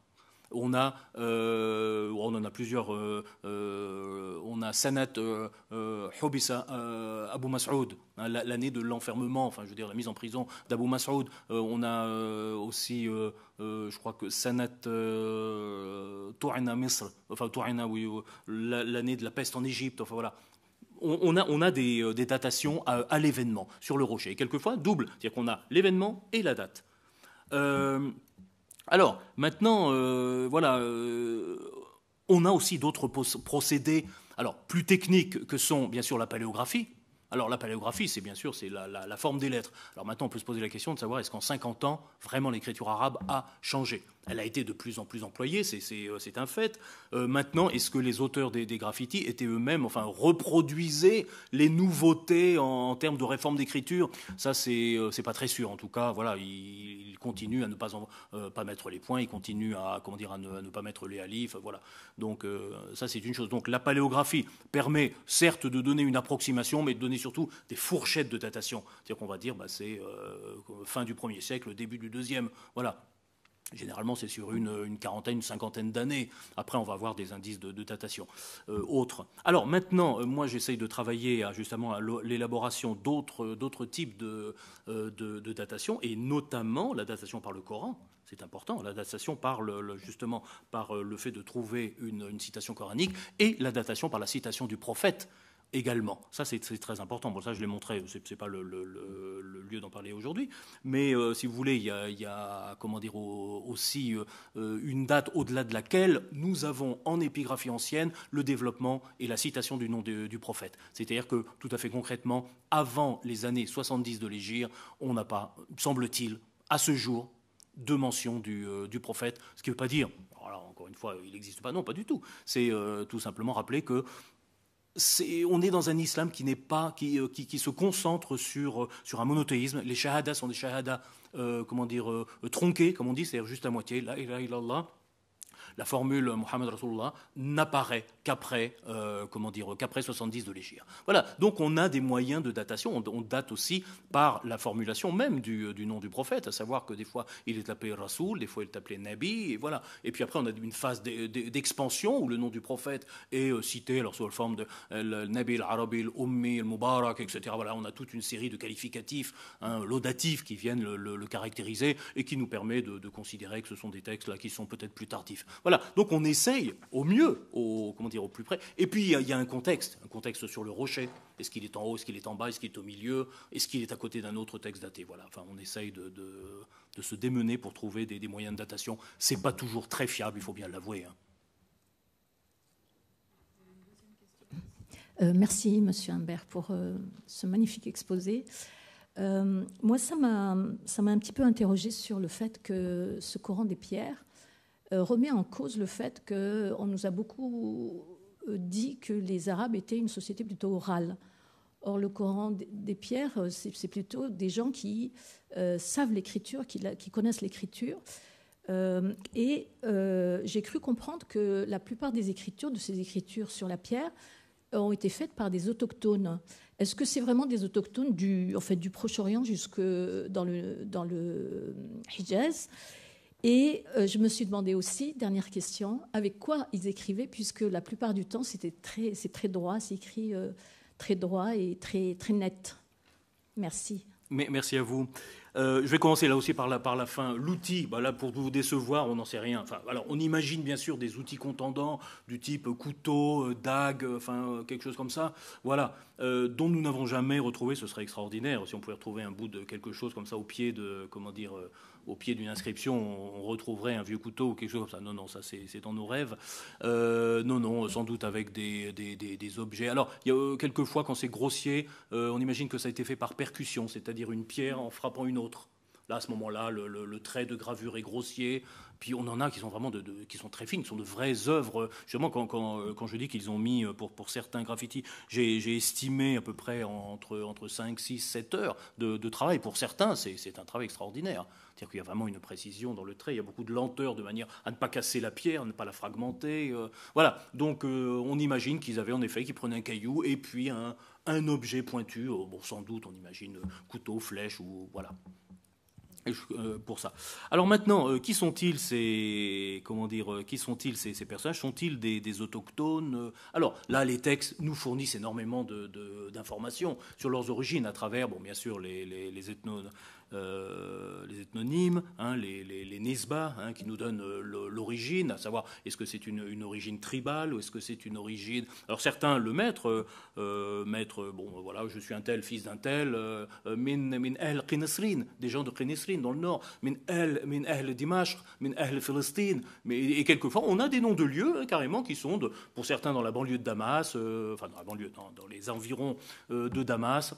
On a, euh, on en a plusieurs. Euh, euh, on a Sanat Hobisa Abu Mas'oud, hein, l'année de l'enfermement, enfin je veux dire la mise en prison d'Abu Mas'oud. on a aussi, je crois que Sanat Tu'ina Misr, enfin Tu'ina, oui, l'année de la peste en Égypte. Enfin voilà. On a, on a, des, datations à, l'événement sur le rocher. Et quelquefois, double. C'est-à-dire qu'on a l'événement et la date. Alors, maintenant, euh, voilà, euh, on a aussi d'autres procédés, alors plus techniques que sont bien sûr la paléographie, alors la paléographie, c'est bien sûr c'est la, forme des lettres. Alors maintenant, on peut se poser la question de savoir est-ce qu'en 50 ans, vraiment l'écriture arabe a changé Elle a été de plus en plus employée, c'est euh, un fait. Euh, maintenant, est-ce que les auteurs des, graffitis étaient eux-mêmes, enfin, reproduisaient les nouveautés en, termes de réforme d'écriture Ça, c'est euh, c'est pas très sûr. En tout cas, voilà, ils continuent à ne pas, mettre les points, ils continuent à, comment dire, à ne, pas mettre les alifs, voilà. Donc ça, c'est une chose. Donc la paléographie permet certes de donner une approximation, mais de donner surtout des fourchettes de datation. C'est-à-dire qu'on va dire, bah, c'est euh, fin du 1er siècle, début du 2e. Voilà. Généralement, c'est sur une, quarantaine, une cinquantaine d'années. Après, on va avoir des indices de, datation euh, autres. Alors maintenant, euh, moi, j'essaye de travailler justement à l'élaboration d'autres types de, datation, et notamment la datation par le Coran. C'est important. La datation par le, justement par le fait de trouver une citation coranique et la datation par la citation du prophète également. Ça, c'est très important. Bon, ça, je l'ai montré, ce n'est pas le, lieu d'en parler aujourd'hui. Mais euh, si vous voulez, il y a, comment dire, aussi euh, une date au-delà de laquelle nous avons en épigraphie ancienne le développement et la citation du nom du prophète. C'est-à-dire que, tout à fait concrètement, avant les années 70 de l'Égypte, on n'a pas, semble-t-il, à ce jour, de mention du, euh, prophète, ce qui ne veut pas dire, encore une fois, il n'existe pas, non, pas du tout. C'est tout simplement rappeler que on est dans un islam qui n'est pas, qui, euh, qui, se concentre euh, sur, un monothéisme. Les shahadas sont des shahadas, euh, comment dire, tronqués, comme on dit, c'est-à-dire juste à moitié, la ilaha illallah. La formule Mohammed Rasulullah n'apparaît qu'après, euh, comment dire, qu'après 70 de l'Égypte. Voilà, donc on a des moyens de datation. On, date aussi par la formulation même euh, du, nom du prophète, à savoir que des fois il est appelé Rasoul, des fois il est appelé Nabi, et voilà. Et puis après, on a une phase d'expansion où le nom du prophète est euh, cité, sous la forme de Nabi, al-Arabi, al-Ummi, mubarak etc. Voilà, on a toute une série de qualificatifs hein, laudatifs qui viennent le, caractériser et qui nous permet de, de considérer que ce sont des textes là qui sont peut-être plus tardifs. Voilà. Donc on essaye au mieux, au, comment dire, au plus près. Et puis il y a un contexte, un contexte sur le rocher. Est-ce qu'il est en haut, est-ce qu'il est en bas, est-ce qu'il est au milieu, est-ce qu'il est à côté d'un autre texte daté Voilà. Enfin, on essaye de, se démener pour trouver des, moyens de datation. C'est pas toujours très fiable, il faut bien l'avouer. Hein. Euh, merci, Monsieur Humbert, pour euh, ce magnifique exposé. Euh, moi, ça m'a un petit peu interrogé sur le fait que ce courant des pierres euh, remet en cause le fait qu'on nous a beaucoup euh, dit que les Arabes étaient une société plutôt orale. Or, le Coran des pierres, euh, c'est plutôt des gens qui savent l'écriture, qui, connaissent l'écriture. et j'ai cru comprendre que la plupart des écritures, de ces écritures sur la pierre, ont été faites par des autochtones. Est-ce que c'est vraiment des autochtones du, en fait, du Proche-Orient jusque dans le, dans le Hijaz et euh, je me suis demandé aussi, dernière question, avec quoi ils écrivaient, puisque la plupart du temps, c'était très, c'est très droit, c'est écrit euh, très droit et très, très net. Merci. Merci à vous. Euh, je vais commencer là aussi par la, par la fin. L'outil, bah là pour vous décevoir, on n'en sait rien. Enfin, alors on imagine bien sûr des outils contendants du type couteau, dague, enfin quelque chose comme ça, voilà, dont nous n'avons jamais retrouvé. Ce serait extraordinaire si on pouvait retrouver un bout de quelque chose comme ça au pied de, comment dire au pied d'une inscription, on retrouverait un vieux couteau ou quelque chose comme ça. Non, non, ça c'est dans nos rêves. Euh, non, non, sans doute avec des, objets. Alors, il y a euh, quelques fois quand c'est grossier, euh, on imagine que ça a été fait par percussion, c'est-à-dire une pierre en frappant une autre. Là, à ce moment-là, le, trait de gravure est grossier, puis on en a qui sont vraiment qui sont très fines, qui sont de vraies œuvres. Justement, quand, quand, euh, je dis qu'ils ont mis euh, pour, pour certains graffitis, j'ai estimé à peu près entre, entre 5, 6, 7 heures de, travail. Pour certains, c'est un travail extraordinaire. C'est-à-dire qu'il y a vraiment une précision dans le trait, il y a beaucoup de lenteur de manière à ne pas casser la pierre, à ne pas la fragmenter. Euh. voilà. Donc on imagine qu'ils avaient en effet, qu'ils prenaient un caillou et puis un, un objet pointu, oh, bon, sans doute, on imagine couteau, flèche ou voilà. Euh, pour ça. Alors maintenant, euh, qui sont-ils ces comment dire euh, Qui sont-ils ces, personnages Sont-ils des, autochtones Alors là, les textes nous fournissent énormément d'informations sur leurs origines à travers, bien sûr, les, les, euh, les ethnonymes, hein, les, les, hein, qui nous donnent euh, l'origine, à savoir est-ce que c'est une, origine tribale ou est-ce que c'est une origine. Alors certains le maître, euh, maître, bon voilà, je suis un tel, fils d'un tel, min, el Qinesrin, des gens de kinesrin, dans le nord, min el, el Dimash, min el Philistine, et quelquefois on a des noms de lieux hein, carrément qui sont, pour certains dans la banlieue de Damas, enfin dans la banlieue, dans les environs de Damas,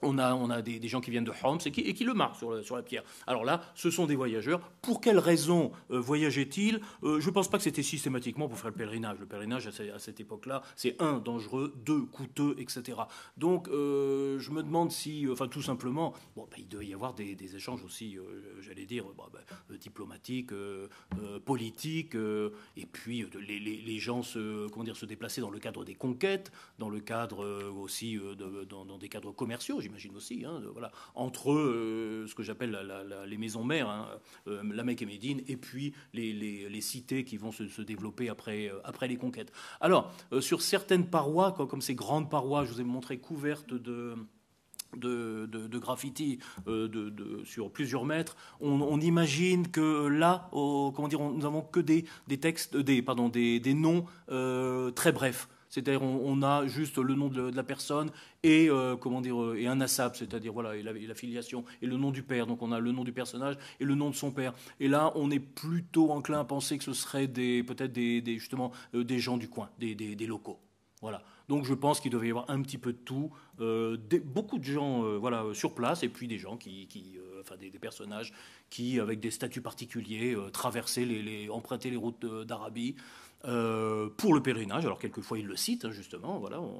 on a, on a des, gens qui viennent de Homs et qui, le marquent sur, la pierre. Alors là, ce sont des voyageurs. Pour quelles raisons euh, voyageaient-ils euh, Je ne pense pas que c'était systématiquement pour faire le pèlerinage. Le pèlerinage, à, cette époque-là, c'est un, dangereux, deux, coûteux, etc. Donc euh, je me demande si, enfin tout simplement, bon, bah, il doit y avoir des, échanges aussi, j'allais dire, bah, bah, diplomatiques, politiques, et puis les, gens se, comment se déplacer dans le cadre des conquêtes, dans le cadre aussi, dans, dans, des cadres commerciaux j'imagine aussi, hein, voilà, entre euh, ce que j'appelle les maisons mères, hein, euh, la Mecque et Médine, et puis les, cités qui vont se, développer euh, après, les conquêtes. Alors, sur certaines parois, comme, ces grandes parois, je vous ai montré couvertes de de, graffiti sur plusieurs mètres, on, imagine que là, comment dire, nous n'avons que des, textes, des, pardon, des, noms très brefs. C'est-à-dire on, a juste le nom de, la personne et euh, comment dire euh, et un ASAP, c'est-à-dire voilà et la, filiation et le nom du père. Donc on a le nom du personnage et le nom de son père. Et là, on est plutôt enclin à penser que ce seraient peut-être des, justement euh, des gens du coin, des, locaux. Voilà. Donc je pense qu'il devait y avoir un petit peu de tout, beaucoup de gens voilà, sur place et puis des gens qui, des, personnages qui, avec des statuts particuliers, traversaient empruntaient les routes d'Arabie. Euh, pour le pèlerinage. Alors, quelquefois, il le cite, hein, justement, voilà, euh,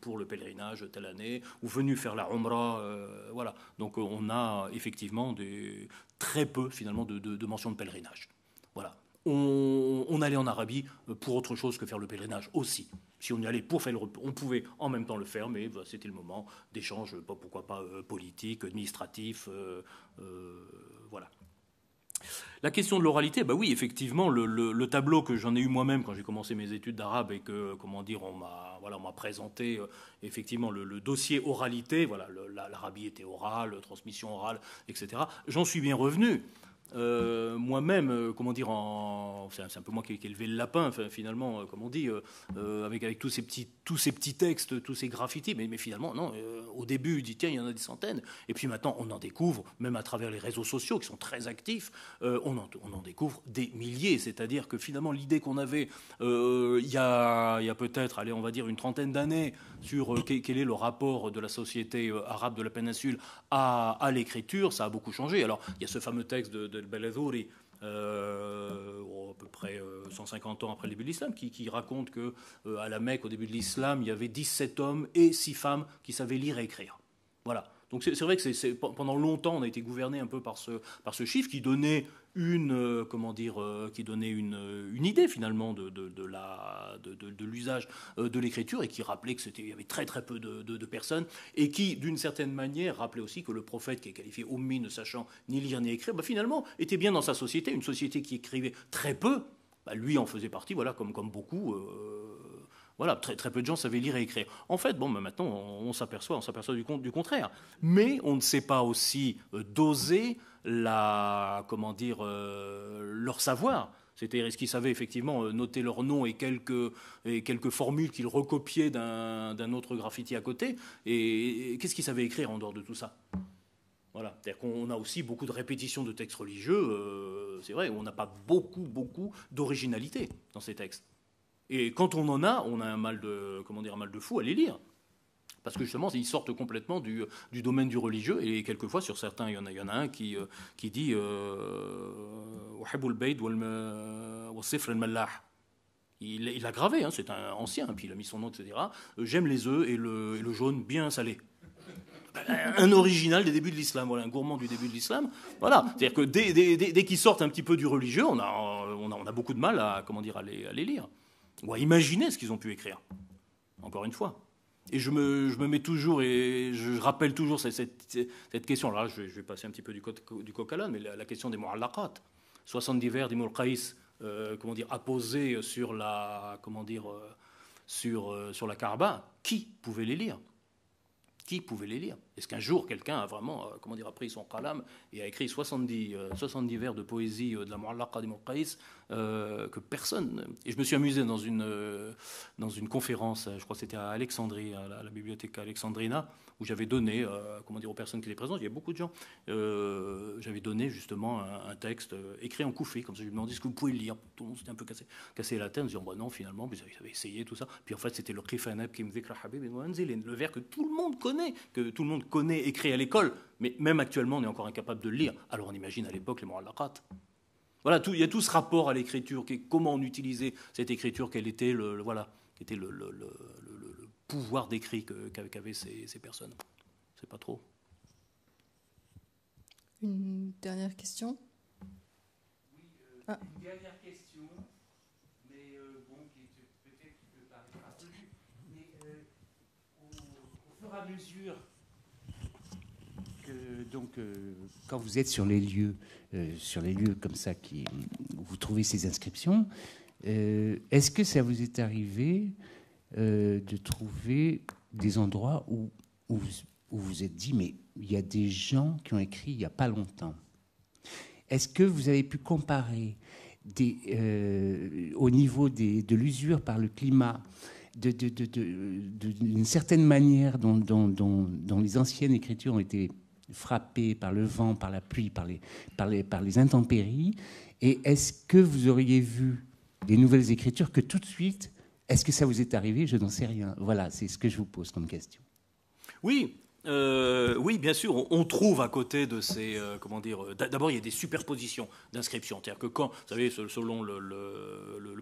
pour le pèlerinage telle année, ou venu faire la Umrah. Euh, voilà. Donc, on a effectivement des, très peu, finalement, de, de, de mentions de pèlerinage. Voilà. On, allait en Arabie pour autre chose que faire le pèlerinage aussi. Si on y allait pour faire le, on pouvait en même temps le faire, mais bah, c'était le moment d'échanges, pourquoi pas politique, politiques, administratifs, la question de l'oralité, bah oui, effectivement, le, tableau que j'en ai eu moi-même quand j'ai commencé mes études d'arabe et que, comment dire, on m'a voilà, présenté euh, effectivement le, dossier oralité, voilà, l'Arabie était orale, transmission orale, etc. J'en suis bien revenu. Euh, moi-même, euh, comment dire, c'est un peu moi qui ai élevé le lapin, finalement, euh, comme on dit, avec, avec tous, ces petits, tous ces petits textes, tous ces graffitis, mais, mais finalement, non, au début, il dit, tiens, il y en a des centaines, et puis maintenant, on en découvre, même à travers les réseaux sociaux qui sont très actifs, on en, découvre des milliers, c'est-à-dire que finalement, l'idée qu'on avait il y a, peut-être, allez, on va dire, une trentaine d'années sur quel est le rapport de la société arabe de la péninsule à, l'écriture, ça a beaucoup changé. Alors, il y a ce fameux texte de le Belazouri, euh, à peu près 150 euh, ans après le début de l'islam, qui, raconte que euh, à la Mecque, au début de l'islam, il y avait 17 hommes et 6 femmes qui savaient lire et écrire. Voilà. Donc c'est vrai que pendant longtemps, on a été gouverné un peu par ce, par ce chiffre qui donnait une, euh, comment dire, euh, qui donnait une, euh, une idée finalement de, de, de l'usage de, l'écriture et qui rappelait qu'il y avait très très peu de, de personnes et qui, d'une certaine manière, rappelait aussi que le prophète qui est qualifié ommi, ne sachant ni lire ni écrire, bah, finalement était bien dans sa société, une société qui écrivait très peu, bah, lui en faisait partie, voilà, comme, comme beaucoup. Voilà, très, très peu de gens savaient lire et écrire. En fait, bon, bah, maintenant, on, s'aperçoit, on s'aperçoit du, contraire. Mais on ne sait pas aussi euh, doser la, comment dire, euh, leur savoir. C'était ce qu'ils savaient effectivement euh, noter leur nom et quelques, formules qu'ils recopiaient d'un autre graffiti à côté. Et, qu'est-ce qu'ils savaient écrire en dehors de tout ça voilà. C'est-à-dire qu'on a aussi beaucoup de répétitions de textes religieux, c'est vrai, on n'a pas beaucoup, beaucoup d'originalité dans ces textes. Et quand on en a, on a un mal de, comment dire, mal de fou à les lire. Parce que justement, ils sortent complètement du, domaine du religieux. Et quelquefois, sur certains, il y en a, un qui, euh, dit euh, il a gravé, hein, c'est un ancien, hein, puis il a mis son nom, etc. Euh, J'aime les œufs et le, jaune bien salé un original des débuts de l'islam, voilà, un gourmand du début de l'islam. Voilà, c'est-à-dire que dès, dès, dès, qu'ils sortent un petit peu du religieux, on a, on a, on a beaucoup de mal à, comment dire, à les, à les lire ou à imaginer ce qu'ils ont pu écrire. Encore une fois. Et je me, je me mets toujours et je rappelle toujours cette, question. là, je vais, passer un petit peu du, coq, du coq à l'âne, mais la, question des mu'allaqat. 70 vers des Qais, euh, comment dire, apposés sur la, comment dire, euh, sur, euh, sur la Kaaba. Qui pouvait les lire Qui pouvait les lire est-ce qu'un jour quelqu'un a vraiment euh, comment dire, a pris son kalam et a écrit 70, 70 euh, vers de poésie euh, de la Mu'allaqa des euh, que personne. Et je me suis amusé dans une, dans une conférence, je crois que c'était à Alexandrie, à la, bibliothèque Alexandrina, où j'avais donné, comment dire, aux personnes qui étaient présentes, il y avait beaucoup de gens, j'avais donné justement un, texte écrit en couffé, comme ça je lui demandais ce que vous pouvez lire. Tout le monde s'était un peu cassé, cassé la tête en disant bah non, finalement, vous avez essayé tout ça. Puis en fait, c'était le kifanab, qui me le vers que tout le monde connaît, que tout le monde connaît écrit à l'école, mais même actuellement, on est encore incapable de le lire. Alors on imagine à l'époque les rate Voilà, tout, il y a tout ce rapport à l'écriture, comment on utilisait cette écriture, quel était le, voilà, était le, pouvoir d'écrit qu'avaient ces, ces personnes. C'est pas trop. Une dernière question Oui, euh, ah. une dernière question, mais euh, bon, peut-être peut mais euh, au, fur et à mesure donc, euh, quand vous êtes sur les lieux, euh, sur les lieux comme ça, qui, où vous trouvez ces inscriptions, euh, est-ce que ça vous est arrivé de trouver des endroits où, où, vous, vous êtes dit, mais il y a des gens qui ont écrit il n'y a pas longtemps Est-ce que vous avez pu comparer des, au niveau des, de l'usure par le climat d'une certaine manière dont, dont, les anciennes écritures ont été frappé par le vent, par la pluie, par les, par par les intempéries Et est-ce que vous auriez vu des nouvelles écritures que tout de suite, est-ce que ça vous est arrivé Je n'en sais rien. Voilà, c'est ce que je vous pose comme question. Oui, euh, oui, bien sûr, on trouve à côté de ces, euh, comment dire, euh, d'abord il y a des superpositions d'inscriptions, c'est-à-dire que quand, vous savez, selon le,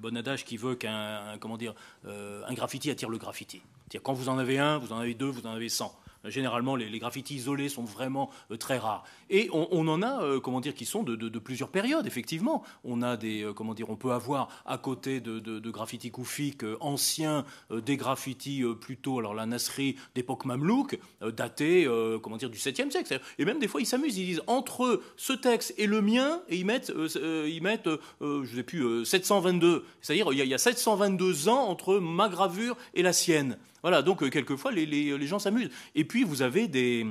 bon adage qui veut qu'un, comment un graffiti attire le graffiti, c'est-à-dire quand vous en avez un, vous en avez deux, vous en avez cent. Généralement, les, graffitis isolés sont vraiment euh, très rares. Et on, en a, euh, comment dire, qui sont de, plusieurs périodes, effectivement. On a des, euh, comment dire, on peut avoir à côté de, graffitis koufiques anciens, des graffitis plutôt, alors la nasserie d'époque mamelouk, datée comment dire, du 7e siècle. Et même des fois, ils s'amusent, ils disent entre ce texte et le mien, et ils mettent, ils mettent je ne sais plus, 722. C'est-à-dire, il y a 722 ans entre ma gravure et la sienne. Voilà, donc euh, quelquefois, euh, les, gens s'amusent. Et puis, vous avez des...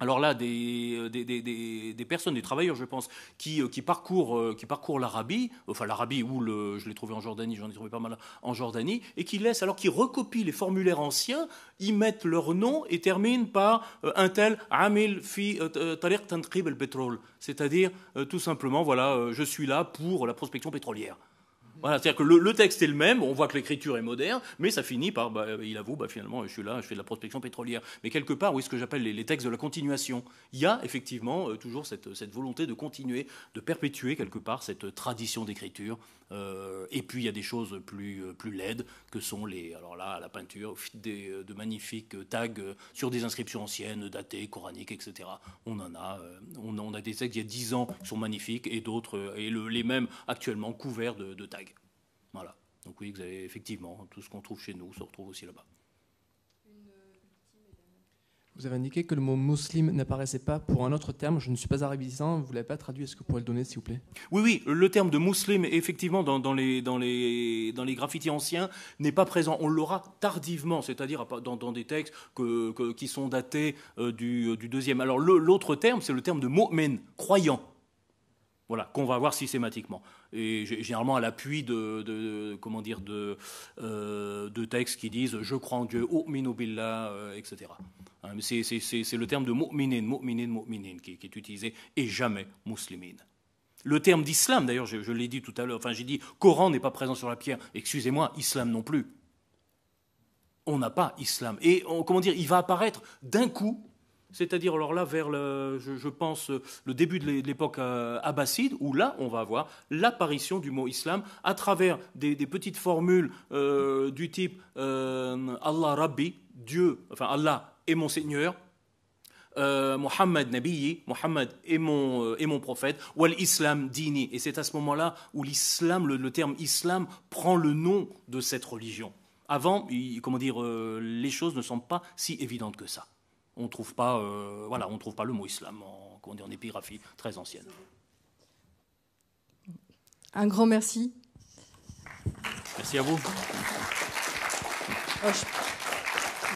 Alors là, des, euh, personnes, des travailleurs, je pense, qui, qui parcourent, qui parcourent l'Arabie, enfin l'Arabie ou je l'ai trouvé en Jordanie, j'en ai trouvé pas mal en Jordanie, et qui laissent, alors qui recopient les formulaires anciens, y mettent leur nom et terminent par un tel Amil fi tariq tanqib pétrole cest c'est-à-dire tout simplement, voilà, je suis là pour la prospection pétrolière c'est-à-dire que le, texte est le même, on voit que l'écriture est moderne, mais ça finit par, bah, il avoue, bah, finalement, je suis là, je fais de la prospection pétrolière. Mais quelque part, oui, ce que j'appelle les, textes de la continuation, il y a effectivement euh, toujours cette volonté de continuer, de perpétuer quelque part cette euh, tradition d'écriture euh, et puis il y a des choses plus, euh, plus laides que sont les, alors là, la peinture, des, euh, de magnifiques tags sur des inscriptions anciennes, datées, coraniques, etc. On en a, on, on a des textes il y a 10 ans qui sont magnifiques et d'autres, et les mêmes actuellement couverts de, de tags. Voilà. Donc oui, vous avez effectivement, tout ce qu'on trouve chez nous se retrouve aussi là-bas vous avez indiqué que le mot musulman n'apparaissait pas pour un autre terme. Je ne suis pas arabisant, hein. vous ne l'avez pas traduit. Est-ce que vous pourriez le donner, s'il vous plaît Oui, oui, le terme de musulman, effectivement, dans, les, graffitis anciens, n'est pas présent. On l'aura tardivement, c'est-à-dire dans, des textes qui sont datés euh, euh, du, deuxième. Alors, l'autre terme, c'est le terme de mu'min, croyant. Voilà, qu'on va voir systématiquement et généralement à l'appui de, comment dire euh, de, textes qui disent je crois en Dieu, minu billah, euh, etc. Hein, c'est le terme de mu'minin, mu'minin, mu'minin qui, est utilisé et jamais muslimin. Le terme d'islam, d'ailleurs, je, l'ai dit tout à l'heure, enfin j'ai dit Coran n'est pas présent sur la pierre, excusez-moi, islam non plus. On n'a pas islam. Et on, comment dire, il va apparaître d'un coup c'est-à-dire alors là vers je, pense euh, le début de l'époque euh, abbasside où là on va voir l'apparition du mot islam à travers des, petites formules euh, du type Allah Rabbi Dieu enfin Allah est mon Seigneur euh, Mohammed Nabiyi, Mohammed est mon, prophète, ou Islam dini. Et c'est à ce moment-là où l'islam, le, terme islam, prend le nom de cette religion. Avant, comment dire, les choses ne sont pas si évidentes que ça on ne trouve, pas, euh, voilà, on trouve pas le mot islam en, en épigraphie très ancienne. Un grand merci. Merci à vous. Oh,